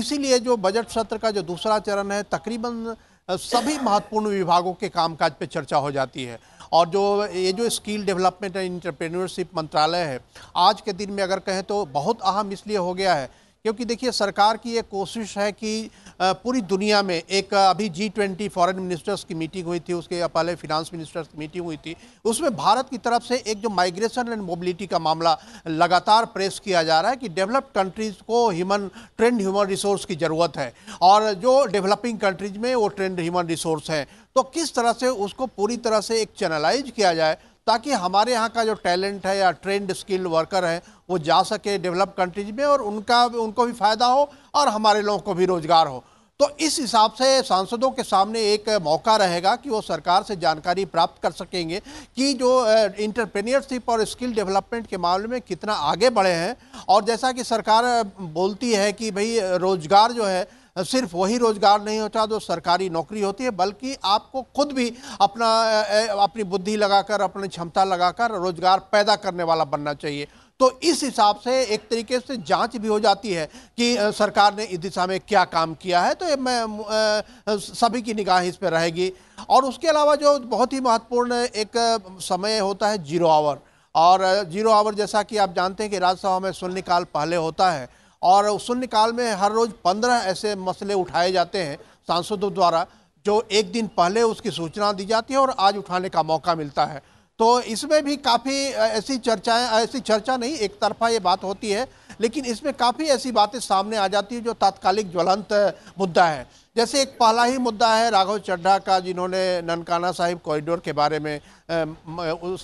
इसीलिए जो बजट सत्र का जो दूसरा चरण है तकरीबन सभी महत्वपूर्ण विभागों के कामकाज पे चर्चा हो जाती है और जो ये जो स्किल डेवलपमेंट एंड इंटरप्रेन्योरशिप मंत्रालय है आज के दिन में अगर कहें तो बहुत अहम इसलिए हो गया है क्योंकि देखिए सरकार की एक कोशिश है कि पूरी दुनिया में एक अभी जी ट्वेंटी फॉरन मिनिस्टर्स की मीटिंग हुई थी उसके पहले फिनांस मिनिस्टर्स की मीटिंग हुई थी उसमें भारत की तरफ से एक जो माइग्रेशन एंड मोबिलिटी का मामला लगातार प्रेस किया जा रहा है कि डेवलप्ड कंट्रीज़ को ह्यूमन ट्रेंड ह्यूमन रिसोर्स की ज़रूरत है और जो डेवलपिंग कंट्रीज में वो ट्रेंड ह्यूमन रिसोर्स हैं तो किस तरह से उसको पूरी तरह से एक चैनलाइज किया जाए ताकि हमारे यहाँ का जो टैलेंट है या ट्रेंड स्किल्ड वर्कर है वो जा सके डेवलप कंट्रीज में और उनका उनको भी फ़ायदा हो और हमारे लोगों को भी रोज़गार हो तो इस हिसाब से सांसदों के सामने एक मौका रहेगा कि वो सरकार से जानकारी प्राप्त कर सकेंगे कि जो इंटरप्रेन्योरशिप और स्किल डेवलपमेंट के मामले में कितना आगे बढ़े हैं और जैसा कि सरकार बोलती है कि भाई रोज़गार जो है सिर्फ वही रोजगार नहीं होता जो सरकारी नौकरी होती है बल्कि आपको खुद भी अपना अपनी बुद्धि लगाकर अपनी क्षमता लगाकर रोजगार पैदा करने वाला बनना चाहिए तो इस हिसाब से एक तरीके से जांच भी हो जाती है कि सरकार ने इस दिशा में क्या काम किया है तो मैं सभी की निगाह इस पर रहेगी और उसके अलावा जो बहुत ही महत्वपूर्ण एक समय होता है जीरो आवर और जीरो आवर जैसा कि आप जानते हैं कि राज्यसभा में शून्यकाल पहले होता है और शून्यकाल में हर रोज़ पंद्रह ऐसे मसले उठाए जाते हैं सांसदों द्वारा जो एक दिन पहले उसकी सूचना दी जाती है और आज उठाने का मौका मिलता है तो इसमें भी काफ़ी ऐसी चर्चाएं ऐसी चर्चा नहीं एक तरफा ये बात होती है लेकिन इसमें काफ़ी ऐसी बातें सामने आ जाती है जो तात्कालिक ज्वलंत मुद्दा है जैसे एक पहला ही मुद्दा है राघव चड्ढा का जिन्होंने ननकाना साहिब कॉरिडोर के बारे में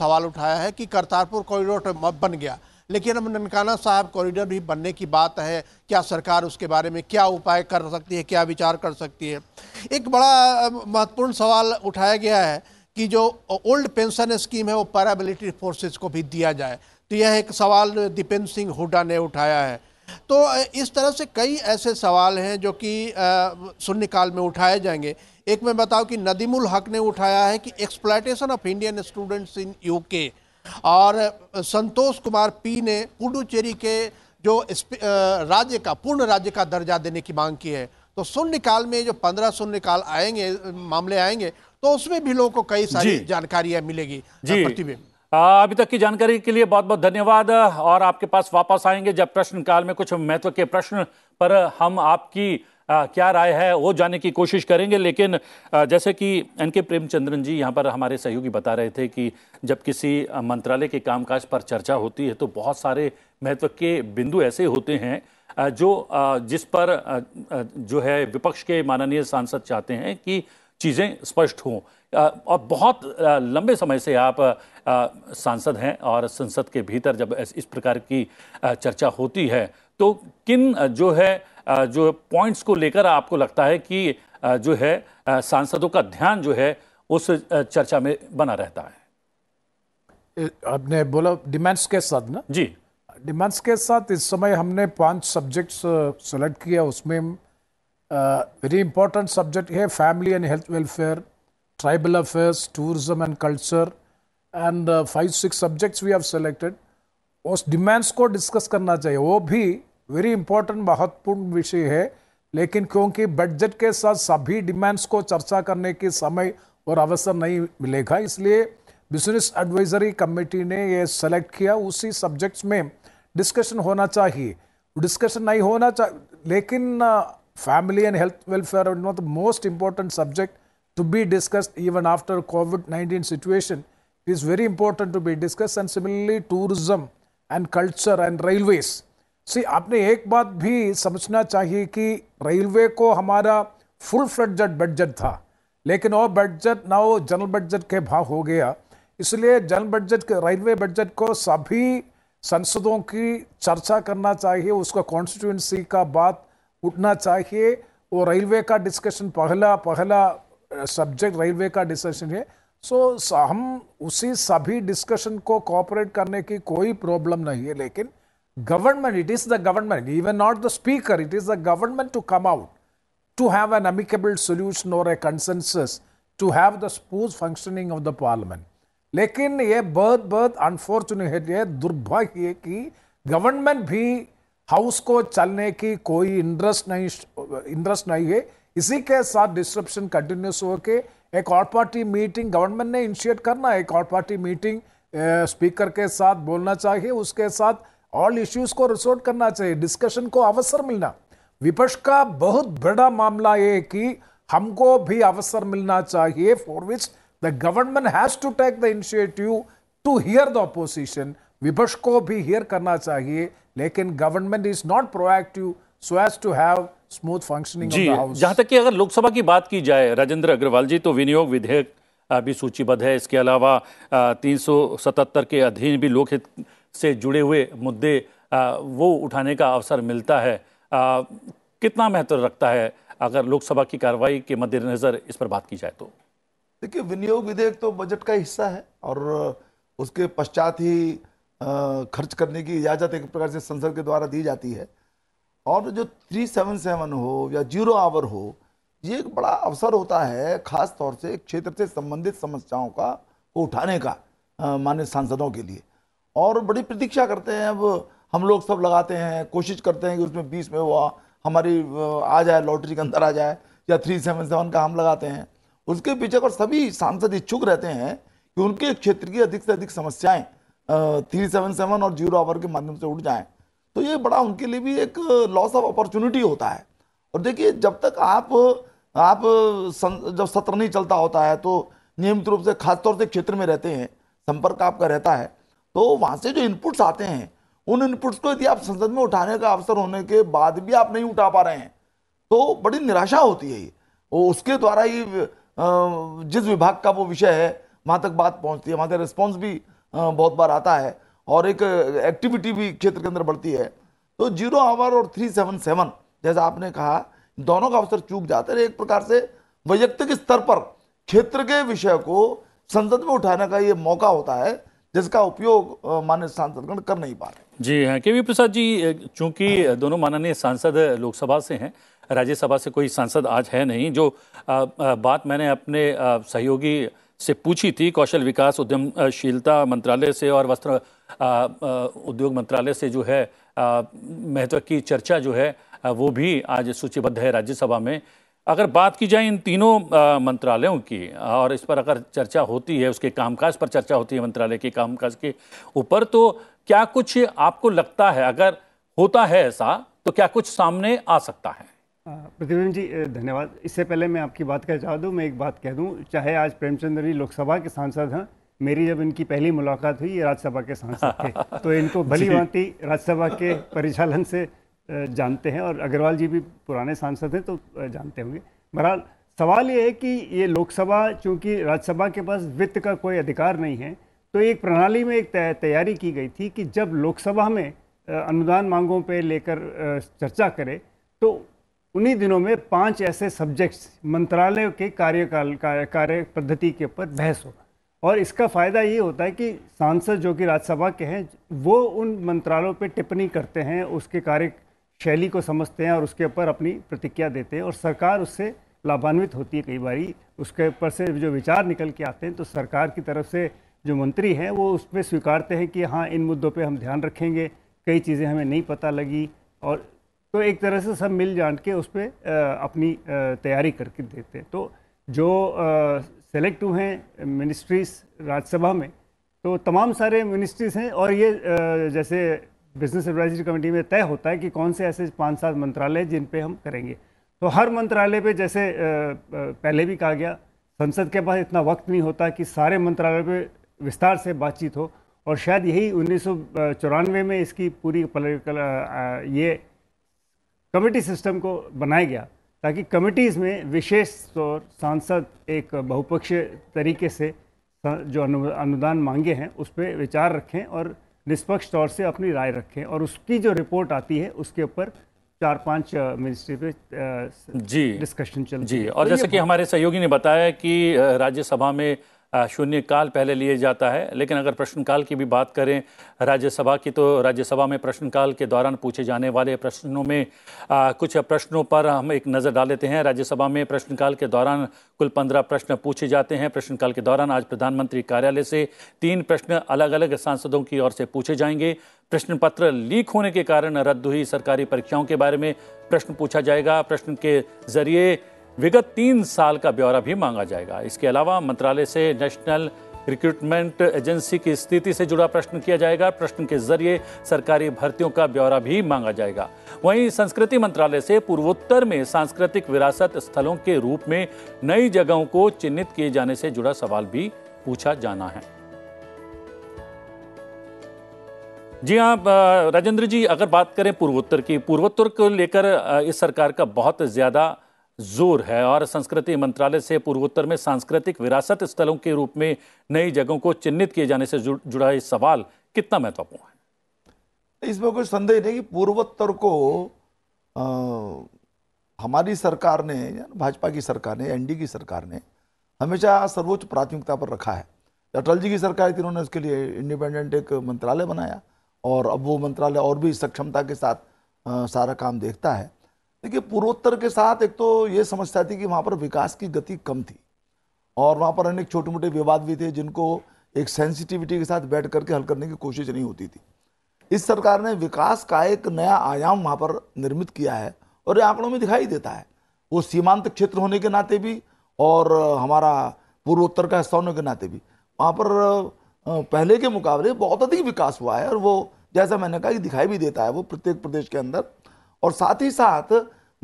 सवाल उठाया है कि करतारपुर कॉरिडोर बन गया लेकिन अब ननकाना साहब कॉरिडोर भी बनने की बात है क्या सरकार उसके बारे में क्या उपाय कर सकती है क्या विचार कर सकती है एक बड़ा महत्वपूर्ण सवाल उठाया गया है कि जो ओल्ड पेंशन स्कीम है वो पैरामिलिट्री फोर्सेज को भी दिया जाए तो यह एक सवाल दीपेंद्र सिंह हुडा ने उठाया है तो इस तरह से कई ऐसे सवाल हैं जो कि शून्यकाल में उठाए जाएंगे एक मैं बताऊं कि नदीमुल हक ने उठाया है कि exploitation of Indian students in UK और संतोष कुमार पी ने पुडुचेरी के जो राज्य का पूर्ण राज्य का दर्जा देने की मांग की है तो शून्यकाल में जो पंद्रह शून्यकाल आएंगे मामले आएंगे तो उसमें भी लोगों को कई सारी जानकारियां मिलेगी प्रतिबिंब अभी तक
की जानकारी के लिए बहुत बहुत धन्यवाद और आपके पास वापस आएंगे जब प्रश्न काल में कुछ महत्व के प्रश्न पर हम आपकी आ, क्या राय है वो जानने की कोशिश करेंगे लेकिन आ, जैसे कि एन के प्रेमचंद्रन जी यहाँ पर हमारे सहयोगी बता रहे थे कि जब किसी मंत्रालय के कामकाज पर चर्चा होती है तो बहुत सारे महत्व के बिंदु ऐसे होते हैं जो जिस पर जो है विपक्ष के माननीय सांसद चाहते हैं कि चीज़ें स्पष्ट हों और बहुत लंबे समय से आप सांसद हैं और संसद के भीतर जब इस प्रकार की चर्चा होती है तो किन जो है जो पॉइंट्स को लेकर आपको लगता है कि जो है सांसदों का ध्यान जो है उस चर्चा में बना रहता
है आपने बोला डिमांड्स के साथ ना जी डिमांड्स के साथ इस समय हमने पांच सब्जेक्ट्स सेलेक्ट किया उसमें वेरी इंपॉर्टेंट सब्जेक्ट है family and health welfare tribal affairs tourism and culture and five six subjects we have selected उस डिमांड्स को डिस्कस करना चाहिए वो भी वेरी इंपॉर्टेंट महत्वपूर्ण विषय है लेकिन क्योंकि बजट के साथ सभी डिमांड्स को चर्चा करने के समय और अवसर नहीं मिलेगा इसलिए बिजनेस एडवाइजरी कमेटी ने ये सेलेक्ट किया उसी सब्जेक्ट्स में डिस्कशन होना चाहिए डिस्कशन नहीं होना चाहिए लेकिन family and health welfare are not the most important subject to be discuss even after covid nineteen situation is very important to be discuss and similarly tourism and culture and railways see आपने एक बात भी समझना चाहिए कि railway को हमारा full फ्लडजड budget था लेकिन वो बजट ना वो जनरल बजट के भाव हो गया इसलिए जनरल बजट के रेलवे बजट को सभी संसदों की चर्चा करना चाहिए उसका कॉन्स्टिट्यूंसी का बात उठना चाहिए वो रेलवे का डिस्कशन पहला पहला सब्जेक्ट रेलवे का डिस्कशन है सो so, हम उसी सभी डिस्कशन को कॉपरेट करने की कोई प्रॉब्लम नहीं है लेकिन government, it is the government, even not the speaker, it is the government to come out to have an amicable solution or a consensus to have the smooth functioning of the parliament. लेकिन ये बहुत बहुत unfortunate है दुर्भाग्य है कि government भी house को चलने की कोई इंटरेस्ट नहीं इंटरेस्ट नहीं है इसी के साथ डिस्ट्रप्शन कंटिन्यूस होके एक और पार्टी मीटिंग गवर्नमेंट ने इनिशिएट करना एक और पार्टी मीटिंग स्पीकर के साथ बोलना चाहिए उसके साथ ऑल इश्यूज को रिसोर्ट करना चाहिए डिस्कशन को अवसर मिलना विपक्ष का बहुत बड़ा मामला ये कि हमको भी अवसर मिलना चाहिए for which the government has to take the initiative to hear the opposition विपक्ष को भी हियर करना चाहिए लेकिन government is not proactive so as to have smooth functioning जी जहां तक कि
अगर लोकसभा की बात की जाए राजेंद्र अग्रवाल जी तो विनियोग विधेयक भी सूचीबद्ध है इसके अलावा तीन के अधीन भी लोकहित से जुड़े हुए मुद्दे वो उठाने का अवसर मिलता है कितना महत्व रखता है अगर लोकसभा की कार्रवाई के मद्देनज़र इस पर बात की जाए तो
देखिए विनियोग विधेयक तो बजट का हिस्सा है और उसके पश्चात ही खर्च करने की इजाज़त एक प्रकार से संसद के द्वारा दी जाती है और जो थ्री सेवन सेवन हो या जीरो आवर हो ये एक बड़ा अवसर होता है खास तौर से क्षेत्र से संबंधित समस्याओं का को उठाने का मान्य सांसदों के लिए और बड़ी प्रतीक्षा करते हैं अब हम लोग सब लगाते हैं कोशिश करते हैं कि उसमें बीस में वो हमारी आ जाए लॉटरी के अंदर आ जाए या थ्री सेवन सेवन का हम लगाते हैं उसके पीछे और सभी सांसद इच्छुक रहते हैं कि उनके क्षेत्र की अधिक से अधिक समस्याएं थ्री सेवन सेवन और जीरो आवर के माध्यम से उठ जाएं तो ये बड़ा उनके लिए भी एक लॉस ऑफ अपॉर्चुनिटी होता है और देखिए जब तक आप आप सं, जब सत्र नहीं चलता होता है तो नियमित रूप से खासतौर से क्षेत्र में रहते हैं संपर्क आपका रहता है तो वहाँ से जो इनपुट्स आते हैं उन इनपुट्स को यदि आप संसद में उठाने का अवसर होने के बाद भी आप नहीं उठा पा रहे हैं तो बड़ी निराशा होती है ये उसके द्वारा ही जिस विभाग का वो विषय है वहाँ तक बात पहुँचती है वहाँ से रिस्पॉन्स भी बहुत बार आता है और एक एक्टिविटी भी क्षेत्र के अंदर बढ़ती है तो जीरो आवर और थ्री सेवन सेवन जैसा आपने कहा दोनों का अवसर चूक जाते है एक प्रकार से वैयक्तिक स्तर पर क्षेत्र के विषय को संसद में उठाने का ये मौका होता है जिसका उपयोग माननीय सांसदगण कर नहीं पा रहे
जी हाँ के वी प्रसाद जी चूंकि दोनों माननीय सांसद लोकसभा से हैं राज्यसभा से कोई सांसद आज है नहीं जो आ, आ, बात मैंने अपने आ, सहयोगी से पूछी थी कौशल विकास उद्यमशीलता मंत्रालय से और वस्त्र उद्योग मंत्रालय से जो है महत्व की चर्चा जो है वो भी आज सूचीबद्ध है राज्यसभा में अगर बात की जाए इन तीनों मंत्रालयों की और इस पर अगर चर्चा होती है उसके कामकाज पर चर्चा होती है मंत्रालय के कामकाज के ऊपर तो क्या कुछ आपको लगता है अगर होता है ऐसा तो क्या कुछ सामने आ सकता है
प्रतिवेदन जी धन्यवाद इससे पहले मैं आपकी बात कह चाह दूँ मैं एक बात कह दूँ चाहे आज प्रेमचंद्र जी लोकसभा के सांसद हैं मेरी जब इनकी पहली मुलाकात हुई राज्यसभा के सांसद थे तो इनको भली भांति राज्यसभा के परिचालन से जानते हैं और अग्रवाल जी भी पुराने सांसद हैं तो जानते होंगे बहरहाल सवाल ये है कि ये लोकसभा चूंकि राज्यसभा के पास वित्त का कोई अधिकार नहीं है तो एक प्रणाली में एक तैयारी की गई थी कि जब लोकसभा में अनुदान मांगों पर लेकर चर्चा करे तो उन्हीं दिनों में पांच ऐसे सब्जेक्ट्स मंत्रालय के कार्यकाल कार्य पद्धति के ऊपर बहस हो और इसका फ़ायदा ये होता है कि सांसद जो कि राज्यसभा के हैं वो उन मंत्रालयों पे टिप्पणी करते हैं उसके कार्य शैली को समझते हैं और उसके ऊपर अपनी प्रतिक्रिया देते हैं और सरकार उससे लाभान्वित होती है कई बारी उसके ऊपर से जो विचार निकल के आते हैं तो सरकार की तरफ से जो मंत्री हैं वो उस पर स्वीकारते हैं कि हाँ इन मुद्दों पे हम ध्यान रखेंगे कई चीज़ें हमें नहीं पता लगी और तो एक तरह से सब मिल जान के उस पर अपनी तैयारी करके देते हैं तो जो सेलेक्ट हुए हैं मिनिस्ट्रीज राज्यसभा में तो तमाम सारे मिनिस्ट्रीज हैं और ये जैसे बिजनेस एडवाइजरी कमेटी में तय होता है कि कौन से ऐसे पाँच सात मंत्रालय जिन पे हम करेंगे तो हर मंत्रालय पे जैसे पहले भी कहा गया संसद के पास इतना वक्त नहीं होता कि सारे मंत्रालय पे विस्तार से बातचीत हो और शायद यही उन्नीस में इसकी पूरी पोलिटिकल ये कमेटी सिस्टम को बनाया गया ताकि कमेटीज़ में विशेष तौर सांसद एक बहुपक्षीय तरीके से जो अनुदान मांगे हैं उस पर विचार रखें और निष्पक्ष तौर से अपनी राय रखें और उसकी जो रिपोर्ट आती है उसके ऊपर चार पांच मिनिस्ट्री पे जी डिस्कशन चल जी और तो जैसे कि
हमारे सहयोगी ने बताया कि राज्यसभा में शून्यकाल पहले लिए जाता है लेकिन अगर प्रश्नकाल की भी बात करें राज्यसभा की तो राज्यसभा में प्रश्नकाल के दौरान पूछे जाने वाले प्रश्नों में आ, कुछ प्रश्नों पर हम एक नज़र डाल लेते हैं राज्यसभा में प्रश्नकाल के दौरान कुल पंद्रह प्रश्न पूछे जाते हैं प्रश्नकाल के दौरान आज प्रधानमंत्री कार्यालय से तीन प्रश्न अलग अलग सांसदों की ओर से पूछे जाएंगे प्रश्न पत्र लीक होने के कारण रद्द हुई सरकारी परीक्षाओं के बारे में प्रश्न पूछा जाएगा प्रश्न के जरिए विगत तीन साल का ब्यौरा भी मांगा जाएगा इसके अलावा मंत्रालय से नेशनल रिक्रूटमेंट एजेंसी की स्थिति से जुड़ा प्रश्न किया जाएगा प्रश्न के जरिए सरकारी भर्तियों का ब्यौरा भी मांगा जाएगा वहीं संस्कृति मंत्रालय से पूर्वोत्तर में सांस्कृतिक विरासत स्थलों के रूप में नई जगहों को चिन्हित किए जाने से जुड़ा सवाल भी पूछा जाना है जी हाँ राजेंद्र जी अगर बात करें पूर्वोत्तर की पूर्वोत्तर को लेकर इस सरकार का बहुत ज़्यादा जोर है और संस्कृति मंत्रालय से पूर्वोत्तर में सांस्कृतिक विरासत स्थलों के रूप में नई जगहों को चिन्हित किए जाने से जुड़ा यह सवाल कितना महत्वपूर्ण
है इसमें कोई संदेह नहीं कि पूर्वोत्तर को आ, हमारी सरकार ने भाजपा की सरकार ने एनडी की सरकार ने हमेशा सर्वोच्च प्राथमिकता पर रखा है अटल जी की सरकार थी उन्होंने उसके लिए इंडिपेंडेंट एक मंत्रालय बनाया और अब वो मंत्रालय और भी सक्षमता के साथ आ, सारा काम देखता है देखिए पूर्वोत्तर के साथ एक तो ये समस्या थी कि वहाँ पर विकास की गति कम थी और वहाँ पर अनेक छोटे मोटे विवाद भी थे जिनको एक सेंसिटिविटी के साथ बैठ करके हल करने की कोशिश नहीं होती थी इस सरकार ने विकास का एक नया आयाम वहाँ पर निर्मित किया है और ये आंकड़ों में दिखाई देता है वो सीमांत क्षेत्र होने के नाते भी और हमारा पूर्वोत्तर का हिस्सा होने के नाते भी वहाँ पर पहले के मुकाबले बहुत अधिक विकास हुआ है और वो जैसा मैंने कहा कि दिखाई भी देता है वो प्रत्येक प्रदेश के अंदर और साथ ही साथ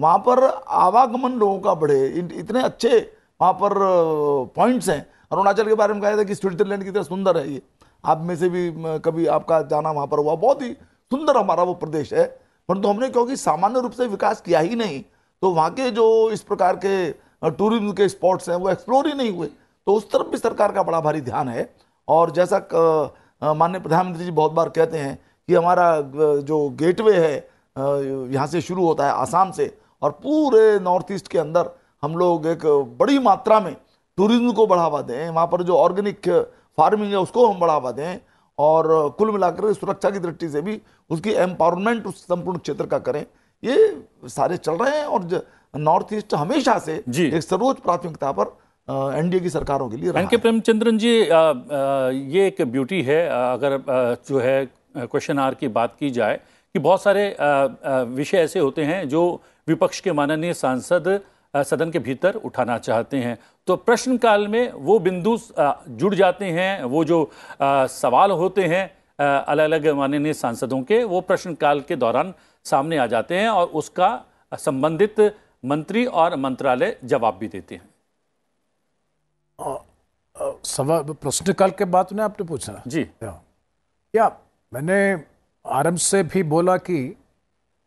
वहाँ पर आवागमन लोगों का बढ़े इतने अच्छे वहाँ पर पॉइंट्स हैं अरुणाचल के बारे में कहा है कि स्विट्जरलैंड की तरह सुंदर है ये आप में से भी कभी आपका जाना वहाँ पर हुआ बहुत ही सुंदर हमारा वो प्रदेश है परंतु तो हमने क्योंकि सामान्य रूप से विकास किया ही नहीं तो वहाँ के जो इस प्रकार के टूरिज्म के स्पॉट्स हैं वो एक्सप्लोर ही नहीं हुए तो उस तरफ भी सरकार का बड़ा भारी ध्यान है और जैसा माननीय प्रधानमंत्री जी बहुत बार कहते हैं कि हमारा जो गेटवे है यहाँ से शुरू होता है आसाम से और पूरे नॉर्थ ईस्ट के अंदर हम लोग एक बड़ी मात्रा में टूरिज्म को बढ़ावा दें वहाँ पर जो ऑर्गेनिक फार्मिंग है उसको हम बढ़ावा दें और कुल मिलाकर सुरक्षा की दृष्टि से भी उसकी एम्पावरमेंट उस संपूर्ण क्षेत्र का करें ये सारे चल रहे हैं और नॉर्थ ईस्ट हमेशा से एक सर्वोच्च प्राथमिकता पर एनडीए की सरकारों के लिए एन के
प्रेमचंद्रन जी आ, आ, ये एक ब्यूटी है अगर आ, जो है क्वेश्चन आर की बात की जाए कि बहुत सारे विषय ऐसे होते हैं जो विपक्ष के माननीय सांसद सदन के भीतर उठाना चाहते हैं तो प्रश्नकाल में वो बिंदु जुड़ जाते हैं वो जो सवाल होते हैं अलग अलग माननीय सांसदों के वो प्रश्नकाल के दौरान सामने आ जाते हैं और उसका संबंधित मंत्री और मंत्रालय जवाब भी देते हैं
सवाल प्रश्नकाल के बाद में आपने पूछा जी क्या मैंने आरंभ से भी बोला कि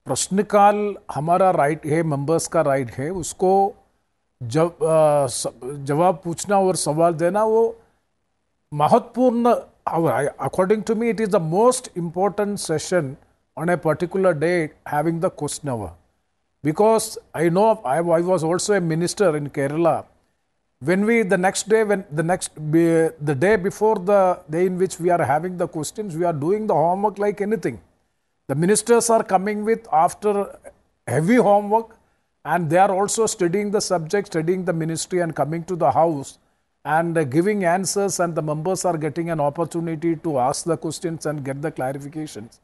प्रश्नकाल हमारा राइट है मेंबर्स का राइट है उसको जब जवाब पूछना और सवाल देना वो महत्वपूर्ण according to me it is the most important session on a particular day having the question hour because I know I was also a minister in Kerala when we the next day when the next be, the day before the day in which we are having the questions we are doing the homework like anything the ministers are coming with after heavy homework and they are also studying the subject studying the ministry and coming to the house and giving answers and the members are getting an opportunity to ask the questions and get the clarifications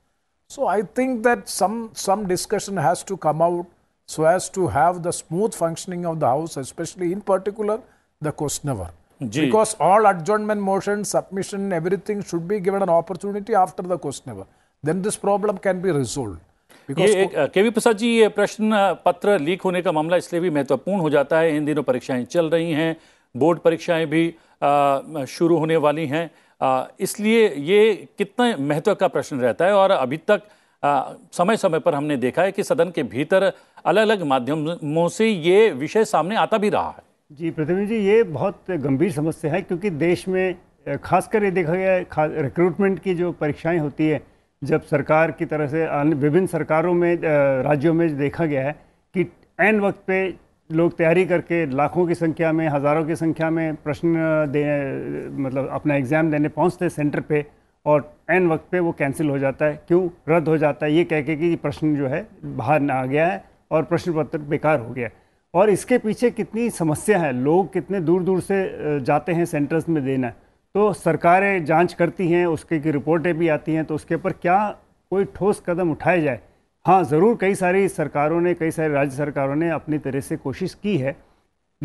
so i think that some some discussion has to come out so as to have the smooth functioning of the house especially in particular the questioner. G. Because all adjournment motions, submission, everything should be given an opportunity after the questioner. Then this problem can be resolved. ये
के we प्रसाद जी ये प्रश्न पत्र leak होने का मामला इसलिए भी महत्वपूर्ण हो जाता है इन दिनों परीक्षाएं चल रही हैं बोर्ड परीक्षाएं भी शुरू होने वाली हैं इसलिए ये कितना महत्व का प्रश्न रहता है और अभी तक आ, समय समय पर हमने देखा है कि सदन के भीतर अलग अलग माध्यमों से ये विषय सामने आता भी रहा है
जी प्रतिनिधि जी ये बहुत गंभीर समस्या है क्योंकि देश में खासकर ये देखा गया है रिक्रूटमेंट की जो परीक्षाएं होती है जब सरकार की तरह से विभिन्न सरकारों में राज्यों में देखा गया है कि एन वक्त पे लोग तैयारी करके लाखों की संख्या में हज़ारों की संख्या में प्रश्न दे मतलब अपना एग्ज़ाम देने पहुँचते सेंटर पर और एन वक्त पे वो कैंसिल हो जाता है क्यों रद्द हो जाता है ये कह के कि प्रश्न जो है बाहर ना आ गया है और प्रश्न पत्र बेकार हो गया है और इसके पीछे कितनी समस्या है लोग कितने दूर दूर से जाते हैं सेंटर्स में देना तो सरकारें जांच करती हैं उसके की रिपोर्टें भी आती हैं तो उसके ऊपर क्या कोई ठोस कदम उठाए जाए हाँ ज़रूर कई सारी सरकारों ने कई सारे राज्य सरकारों ने अपनी तरह से कोशिश की है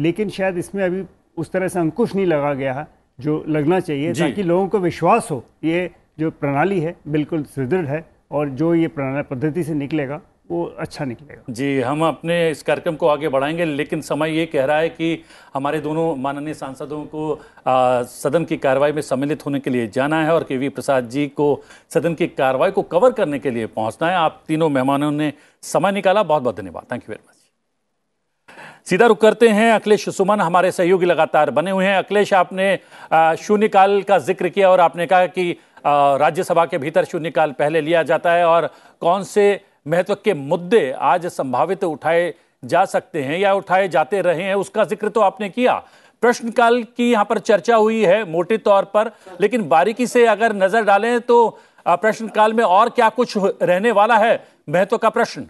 लेकिन शायद इसमें अभी उस तरह से अंकुश नहीं लगा गया है जो लगना चाहिए ताकि लोगों को विश्वास हो ये जो प्रणाली है बिल्कुल सुदृढ़ है और जो ये प्रणाली पद्धति से निकलेगा वो अच्छा निकलेगा
जी हम अपने इस कार्यक्रम को आगे बढ़ाएंगे लेकिन समय ये कह रहा है कि हमारे दोनों माननीय सांसदों को आ, सदन की कार्रवाई में सम्मिलित होने के लिए जाना है और के वी प्रसाद जी को सदन की कार्रवाई को कवर करने के लिए पहुंचना है आप तीनों मेहमानों ने समय निकाला बहुत बहुत धन्यवाद थैंक यू वेरी मच सीधा रुक करते हैं अखिलेश सुमन हमारे सहयोगी लगातार बने हुए हैं अखिलेश आपने शून्यकाल का जिक्र किया और आपने कहा कि राज्यसभा के भीतर शून्यकाल पहले लिया जाता है और कौन से महत्व के मुद्दे आज संभावित उठाए जा सकते हैं या उठाए जाते रहे हैं उसका जिक्र तो आपने किया प्रश्नकाल की यहाँ पर चर्चा हुई है मोटे तौर पर लेकिन बारीकी से अगर नजर डालें तो प्रश्नकाल में और क्या कुछ रहने वाला है महत्व का प्रश्न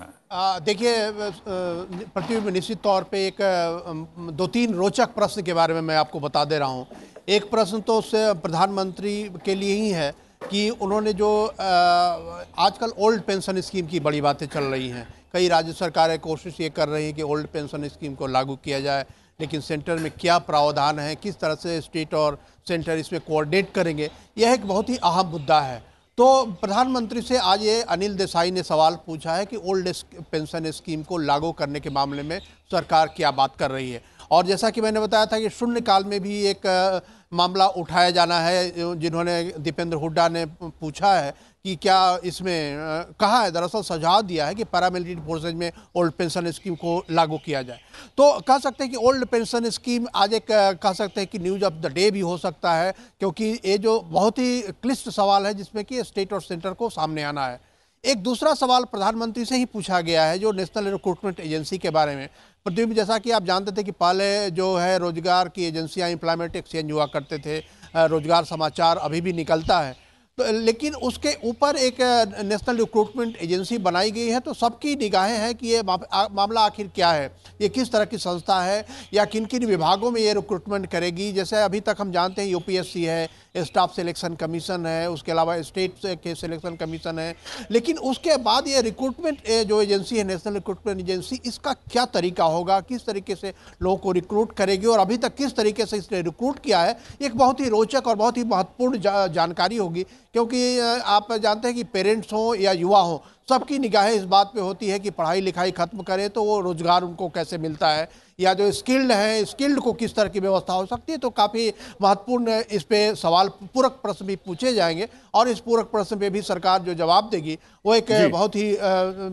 देखिए प्रतिबिंब निश्चित तौर पे एक दो तीन रोचक प्रश्न के बारे में मैं आपको बता दे रहा हूँ एक प्रश्न तो प्रधानमंत्री के लिए ही है कि उन्होंने जो आजकल ओल्ड पेंशन स्कीम की बड़ी बातें चल रही हैं कई राज्य सरकारें कोशिश ये कर रही हैं कि ओल्ड पेंशन स्कीम को लागू किया जाए लेकिन सेंटर में क्या प्रावधान है किस तरह से स्टेट और सेंटर इसमें कोऑर्डिनेट करेंगे यह एक बहुत ही अहम मुद्दा है तो प्रधानमंत्री से आज ये अनिल देसाई ने सवाल पूछा है कि ओल्ड पेंशन स्कीम को लागू करने के मामले में सरकार क्या बात कर रही है और जैसा कि मैंने बताया था कि शून्यकाल में भी एक मामला उठाया जाना है जिन्होंने दीपेंद्र हुड्डा ने पूछा है कि क्या इसमें कहा है दरअसल सुझाव दिया है कि पैरामिलिट्री फोर्सेज में ओल्ड पेंशन स्कीम को लागू किया जाए तो कह सकते हैं कि ओल्ड पेंशन स्कीम आज एक कह सकते हैं कि न्यूज ऑफ द डे भी हो सकता है क्योंकि ये जो बहुत ही क्लिष्ट सवाल है जिसमें कि स्टेट और सेंटर को सामने आना है एक दूसरा सवाल प्रधानमंत्री से ही पूछा गया है जो नेशनल रिक्रूटमेंट एजेंसी के बारे में प्रदीप तो जैसा कि आप जानते थे कि पहले जो है रोजगार की एजेंसियां एम्प्लॉयमेंट एक्सचेंज हुआ करते थे रोजगार समाचार अभी भी निकलता है तो लेकिन उसके ऊपर एक नेशनल रिक्रूटमेंट एजेंसी बनाई गई है तो सबकी निगाहें हैं कि ये मामला आखिर क्या है ये किस तरह की संस्था है या किन किन विभागों में ये रिक्रूटमेंट करेगी जैसे अभी तक हम जानते हैं यूपीएससी है स्टाफ सिलेक्शन कमीशन है उसके अलावा स्टेट के सिलेक्शन कमीशन है लेकिन उसके बाद ये रिक्रूटमेंट जो एजेंसी है नेशनल रिक्रूटमेंट एजेंसी इसका क्या तरीका होगा किस तरीके से लोगों को रिक्रूट करेगी और अभी तक किस तरीके से इसने रिक्रूट किया है एक बहुत ही रोचक और बहुत ही महत्वपूर्ण जा, जानकारी होगी क्योंकि आप जानते हैं कि पेरेंट्स हों या युवा हों सबकी निगाहें इस बात पे होती है कि पढ़ाई लिखाई ख़त्म करें तो वो रोज़गार उनको कैसे मिलता है या जो स्किल्ड हैं स्किल्ड को किस तरह की व्यवस्था हो सकती है तो काफ़ी महत्वपूर्ण इस पर सवाल पूरक प्रश्न भी पूछे जाएंगे और इस पूरक प्रश्न पर भी सरकार जो जवाब देगी वो एक बहुत ही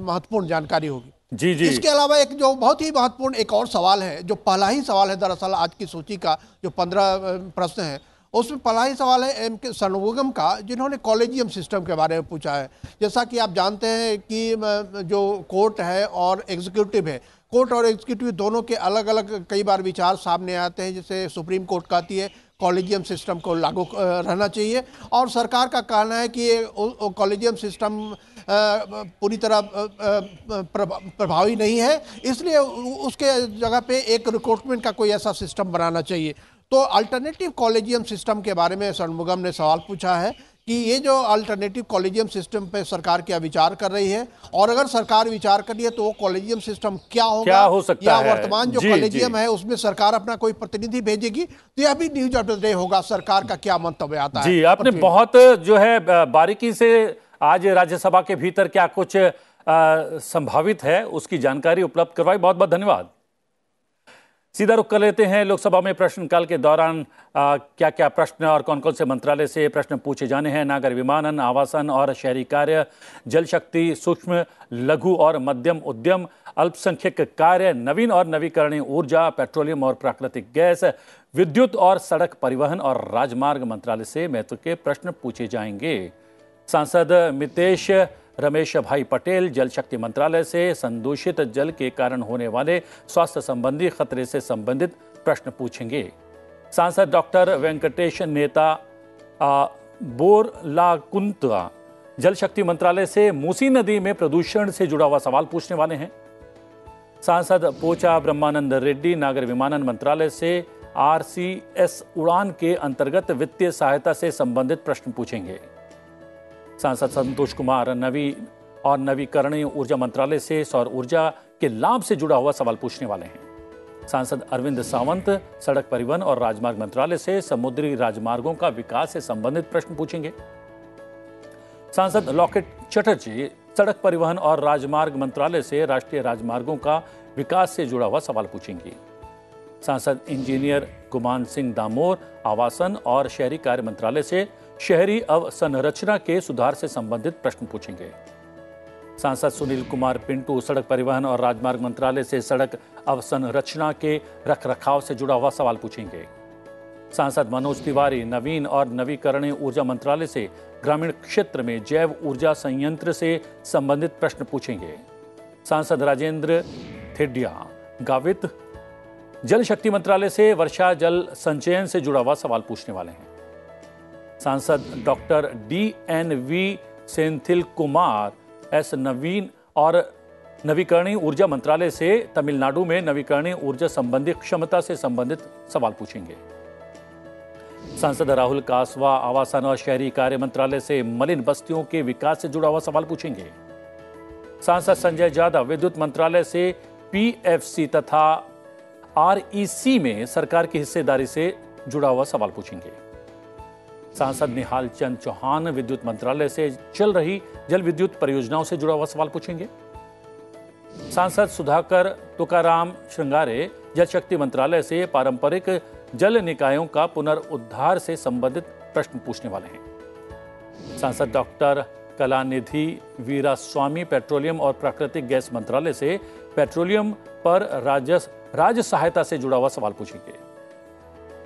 महत्वपूर्ण जानकारी होगी जी जी इसके अलावा एक जो बहुत ही महत्वपूर्ण एक और सवाल है जो पहला ही सवाल है दरअसल आज की सूची का जो पंद्रह प्रश्न है उसमें पहला ही सवाल है एम के सर्वोगम का जिन्होंने कॉलेजियम सिस्टम के बारे में पूछा है जैसा कि आप जानते हैं कि जो कोर्ट है और एग्जीक्यूटिव है कोर्ट और एग्जीक्यूटिव दोनों के अलग अलग कई बार विचार सामने आते हैं जैसे सुप्रीम कोर्ट कहती है कॉलेजियम सिस्टम को लागू रहना चाहिए और सरकार का कहना है कि ये कॉलेजियम सिस्टम पूरी तरह प्रभावी नहीं है इसलिए उसके जगह पे एक रिक्रूटमेंट का कोई ऐसा सिस्टम बनाना चाहिए तो अल्टरनेटिव कॉलेजियम सिस्टम के बारे में शणमुगम ने सवाल पूछा है कि ये जो अल्टरनेटिव कॉलेजियम सिस्टम पे सरकार क्या विचार कर रही है और अगर सरकार विचार कर रही है तो वो कॉलेजियम सिस्टम क्या होगा क्या हो सकता या वर्तमान जो कॉलेजियम है उसमें सरकार अपना कोई प्रतिनिधि भेजेगी तो यह भी न्यूज डे होगा सरकार का क्या मंतव्य आता जी, है
आपने बहुत जो है बारीकी से आज राज्यसभा के भीतर क्या कुछ संभावित है उसकी जानकारी उपलब्ध करवाई बहुत बहुत धन्यवाद सीधा रुख कर लेते हैं लोकसभा में प्रश्नकाल के दौरान आ, क्या क्या प्रश्न और कौन कौन से मंत्रालय से प्रश्न पूछे जाने हैं नागर विमानन आवासन और शहरी कार्य जल शक्ति सूक्ष्म लघु और मध्यम उद्यम अल्पसंख्यक कार्य नवीन और नवीकरणीय ऊर्जा पेट्रोलियम और प्राकृतिक गैस विद्युत और सड़क परिवहन और राजमार्ग मंत्रालय से महत्व के प्रश्न पूछे जाएंगे सांसद मितेश रमेश भाई पटेल जल शक्ति मंत्रालय से संदूषित जल के कारण होने वाले स्वास्थ्य संबंधी खतरे से संबंधित प्रश्न पूछेंगे सांसद डॉक्टर वेंकटेश नेता बोरलाकुंता जल शक्ति मंत्रालय से मूसी नदी में प्रदूषण से जुड़ा हुआ सवाल पूछने वाले हैं सांसद पोचा ब्रह्मानंद रेड्डी नागर विमानन मंत्रालय से आरसीएस उड़ान के अंतर्गत वित्तीय सहायता से संबंधित प्रश्न पूछेंगे सांसद संतोष कुमार नवी और नवीकरणीय ऊर्जा मंत्रालय से सौर ऊर्जा के लाभ से जुड़ा हुआ सवाल पूछने वाले हैं सांसद अरविंद सावंत सड़क परिवहन और राजमार्ग मंत्रालय से समुद्री राजमार्गों का विकास से संबंधित प्रश्न पूछेंगे सांसद लॉकेट चटर्जी सड़क परिवहन और राजमार्ग मंत्रालय से राष्ट्रीय राजमार्गों का विकास से जुड़ा हुआ सवाल पूछेंगे सांसद इंजीनियर कुमान सिंह दामोर आवासन और शहरी कार्य मंत्रालय से शहरी अवसंरचना के सुधार से संबंधित प्रश्न पूछेंगे सांसद सुनील कुमार पिंटू सड़क परिवहन और राजमार्ग मंत्रालय से सड़क अवसंरचना के रखरखाव से जुड़ा हुआ सवाल पूछेंगे सांसद मनोज तिवारी नवीन और नवीकरणीय ऊर्जा मंत्रालय से ग्रामीण क्षेत्र में जैव ऊर्जा संयंत्र से संबंधित प्रश्न पूछेंगे सांसद राजेंद्र थेडिया गावित जल शक्ति मंत्रालय से वर्षा जल संचयन से जुड़ा हुआ सवाल पूछने वाले हैं सांसद doctor D N V Senthil Kumar S नवीन और नवीकरणीय ऊर्जा मंत्रालय से तमिलनाडु में नवीकरणीय ऊर्जा संबंधी क्षमता से संबंधित सवाल पूछेंगे सांसद राहुल कासवा आवासन और शहरी कार्य मंत्रालय से मलिन बस्तियों के विकास से जुड़ा हुआ सवाल पूछेंगे सांसद संजय जाधव विद्युत मंत्रालय से पीएफसी तथा आरईसी में सरकार की हिस्सेदारी से जुड़ा हुआ सवाल पूछेंगे सांसद निहाल चंद चौहान विद्युत मंत्रालय से चल रही जल विद्युत परियोजनाओं से जुड़ा हुआ सवाल पूछेंगे सांसद सुधाकर तुकाराम श्रृंगारे जल शक्ति मंत्रालय से पारंपरिक जल निकायों का पुनरुद्धार से संबंधित प्रश्न पूछने वाले हैं सांसद doctor Kalanidhi Veeraswamy petroleum और प्राकृतिक गैस मंत्रालय से पेट्रोलियम पर राज्य राज्य सहायता से जुड़ा हुआ सवाल पूछेंगे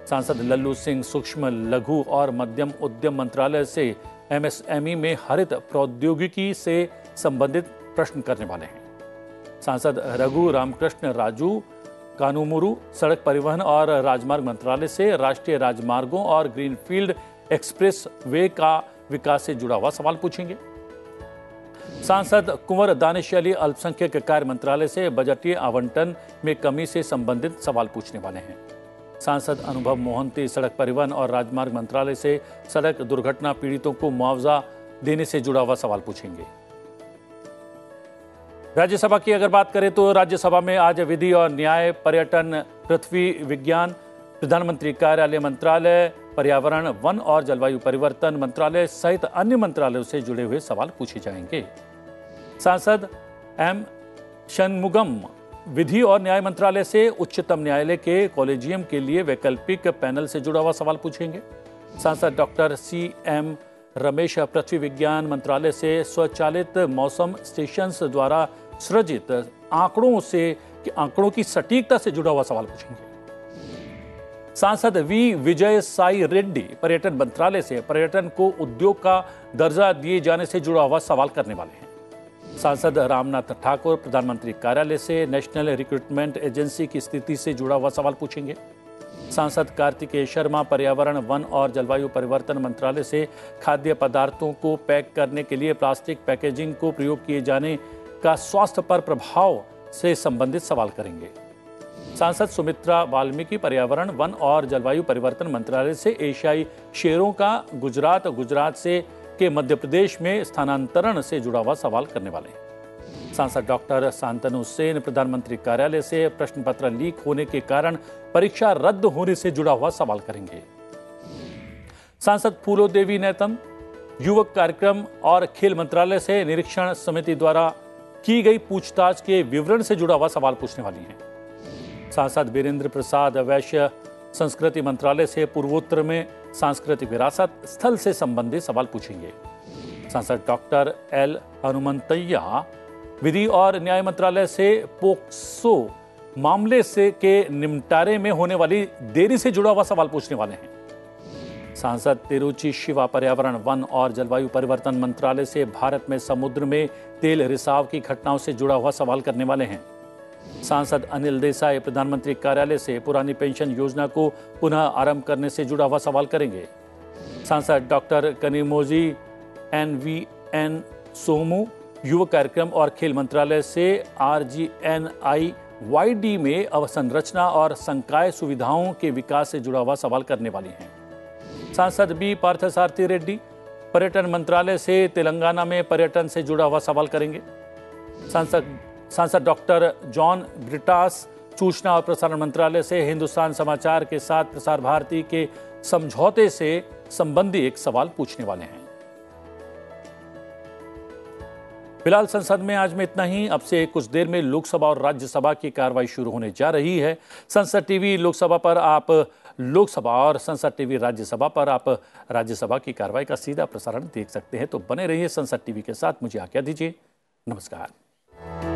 सांसद लल्लू सिंह सूक्ष्म लघु और मध्यम उद्यम मंत्रालय से एमएसएमई में हरित प्रौद्योगिकी से संबंधित प्रश्न करने वाले हैं सांसद रघु रामकृष्ण राजू कानूमुरु सड़क परिवहन और राजमार्ग मंत्रालय से राष्ट्रीय राजमार्गों और ग्रीनफील्ड एक्सप्रेस वे का विकास से जुड़ा हुआ सवाल पूछेंगे सांसद कुंवर दानिश अली अल्पसंख्यक कार्य मंत्रालय से बजटीय आवंटन में कमी से संबंधित सवाल पूछने वाले हैं सांसद अनुभव मोहंती सड़क परिवहन और राजमार्ग मंत्रालय से सड़क दुर्घटना पीड़ितों को मुआवजा देने से जुड़ा हुआ सवाल पूछेंगे राज्यसभा की अगर बात करें तो राज्यसभा में आज विधि और न्याय पर्यटन पृथ्वी विज्ञान प्रधानमंत्री कार्यालय मंत्रालय पर्यावरण वन और जलवायु परिवर्तन मंत्रालय सहित अन्य मंत्रालयों से जुड़े हुए सवाल पूछे जाएंगे सांसद एम शनमुगम विधि और न्याय मंत्रालय से उच्चतम न्यायालय के कॉलेजियम के लिए वैकल्पिक पैनल से जुड़ा हुआ सवाल पूछेंगे सांसद डॉक्टर सी एम रमेश पृथ्वी विज्ञान मंत्रालय से स्वचालित मौसम स्टेशन द्वारा सृजित आंकड़ों से आंकड़ों की सटीकता से जुड़ा हुआ सवाल पूछेंगे सांसद वी विजय साई रेड्डी पर्यटन मंत्रालय से पर्यटन को उद्योग का दर्जा दिए जाने से जुड़ा हुआ सवाल करने वाले हैं सांसद रामनाथ ठाकुर प्रधानमंत्री कार्यालय से नेशनल रिक्रूटमेंट एजेंसी की स्थिति से जुड़ा हुआ सवाल पूछेंगे सांसद कार्तिकेय शर्मा पर्यावरण वन और जलवायु परिवर्तन मंत्रालय से खाद्य पदार्थों को पैक करने के लिए प्लास्टिक पैकेजिंग को प्रयोग किए जाने का स्वास्थ्य पर प्रभाव से संबंधित सवाल करेंगे सांसद सुमित्रा वाल्मीकि पर्यावरण वन और जलवायु परिवर्तन मंत्रालय से एशियाई शेरों का गुजरात गुजरात से के मध्य प्रदेश में स्थानांतरण से जुड़ा हुआ सवाल करने वाले हैं सांसद डॉक्टर सांतनु सेन प्रधानमंत्री कार्यालय से प्रश्न पत्र लीक होने के कारण परीक्षा रद्द होने से जुड़ा हुआ सवाल करेंगे सांसद फूलो देवी नैतम युवक कार्यक्रम और खेल मंत्रालय से निरीक्षण समिति द्वारा की गई पूछताछ के विवरण से जुड़ा हुआ सवाल पूछने वाली हैं सांसद वीरेंद्र प्रसाद वैश्य संस्कृति मंत्रालय से पूर्वोत्तर में सांस्कृतिक विरासत स्थल से संबंधित सवाल पूछेंगे सांसद डॉक्टर एल हनुमंतैया विधि और न्याय मंत्रालय से पोक्सो मामले से के निपटारे में होने वाली देरी से जुड़ा हुआ सवाल पूछने वाले हैं सांसद तिरुचि शिवा पर्यावरण वन और जलवायु परिवर्तन मंत्रालय से भारत में समुद्र में तेल रिसाव की घटनाओं से जुड़ा हुआ सवाल करने वाले हैं सांसद अनिल देसाई प्रधानमंत्री कार्यालय से पुरानी पेंशन योजना को पुनः आरंभ करने से जुड़ा हुआ सवाल करेंगे सांसद doctor Kanimozhi N V N Somu युवा कार्यक्रम और खेल मंत्रालय से R G N I Y D में अवसंरचना और संकाय सुविधाओं के विकास से जुड़ा हुआ सवाल करने वाली हैं सांसद बी पार्थसारथी रेड्डी पर्यटन मंत्रालय से तेलंगाना में पर्यटन से जुड़ा हुआ सवाल करेंगे सांसद सांसद डॉक्टर जॉन ग्रिटास सूचना और प्रसारण मंत्रालय से हिंदुस्तान समाचार के साथ प्रसार भारती के समझौते से संबंधी एक सवाल पूछने वाले हैं फिलहाल संसद में आज में इतना ही अब से कुछ देर में लोकसभा और राज्यसभा की कार्रवाई शुरू होने जा रही है संसद टीवी लोकसभा पर आप लोकसभा और संसद टीवी राज्यसभा पर आप राज्यसभा की कार्रवाई का सीधा प्रसारण देख सकते हैं तो बने रहिए संसद टीवी के साथ मुझे आज्ञा दीजिए नमस्कार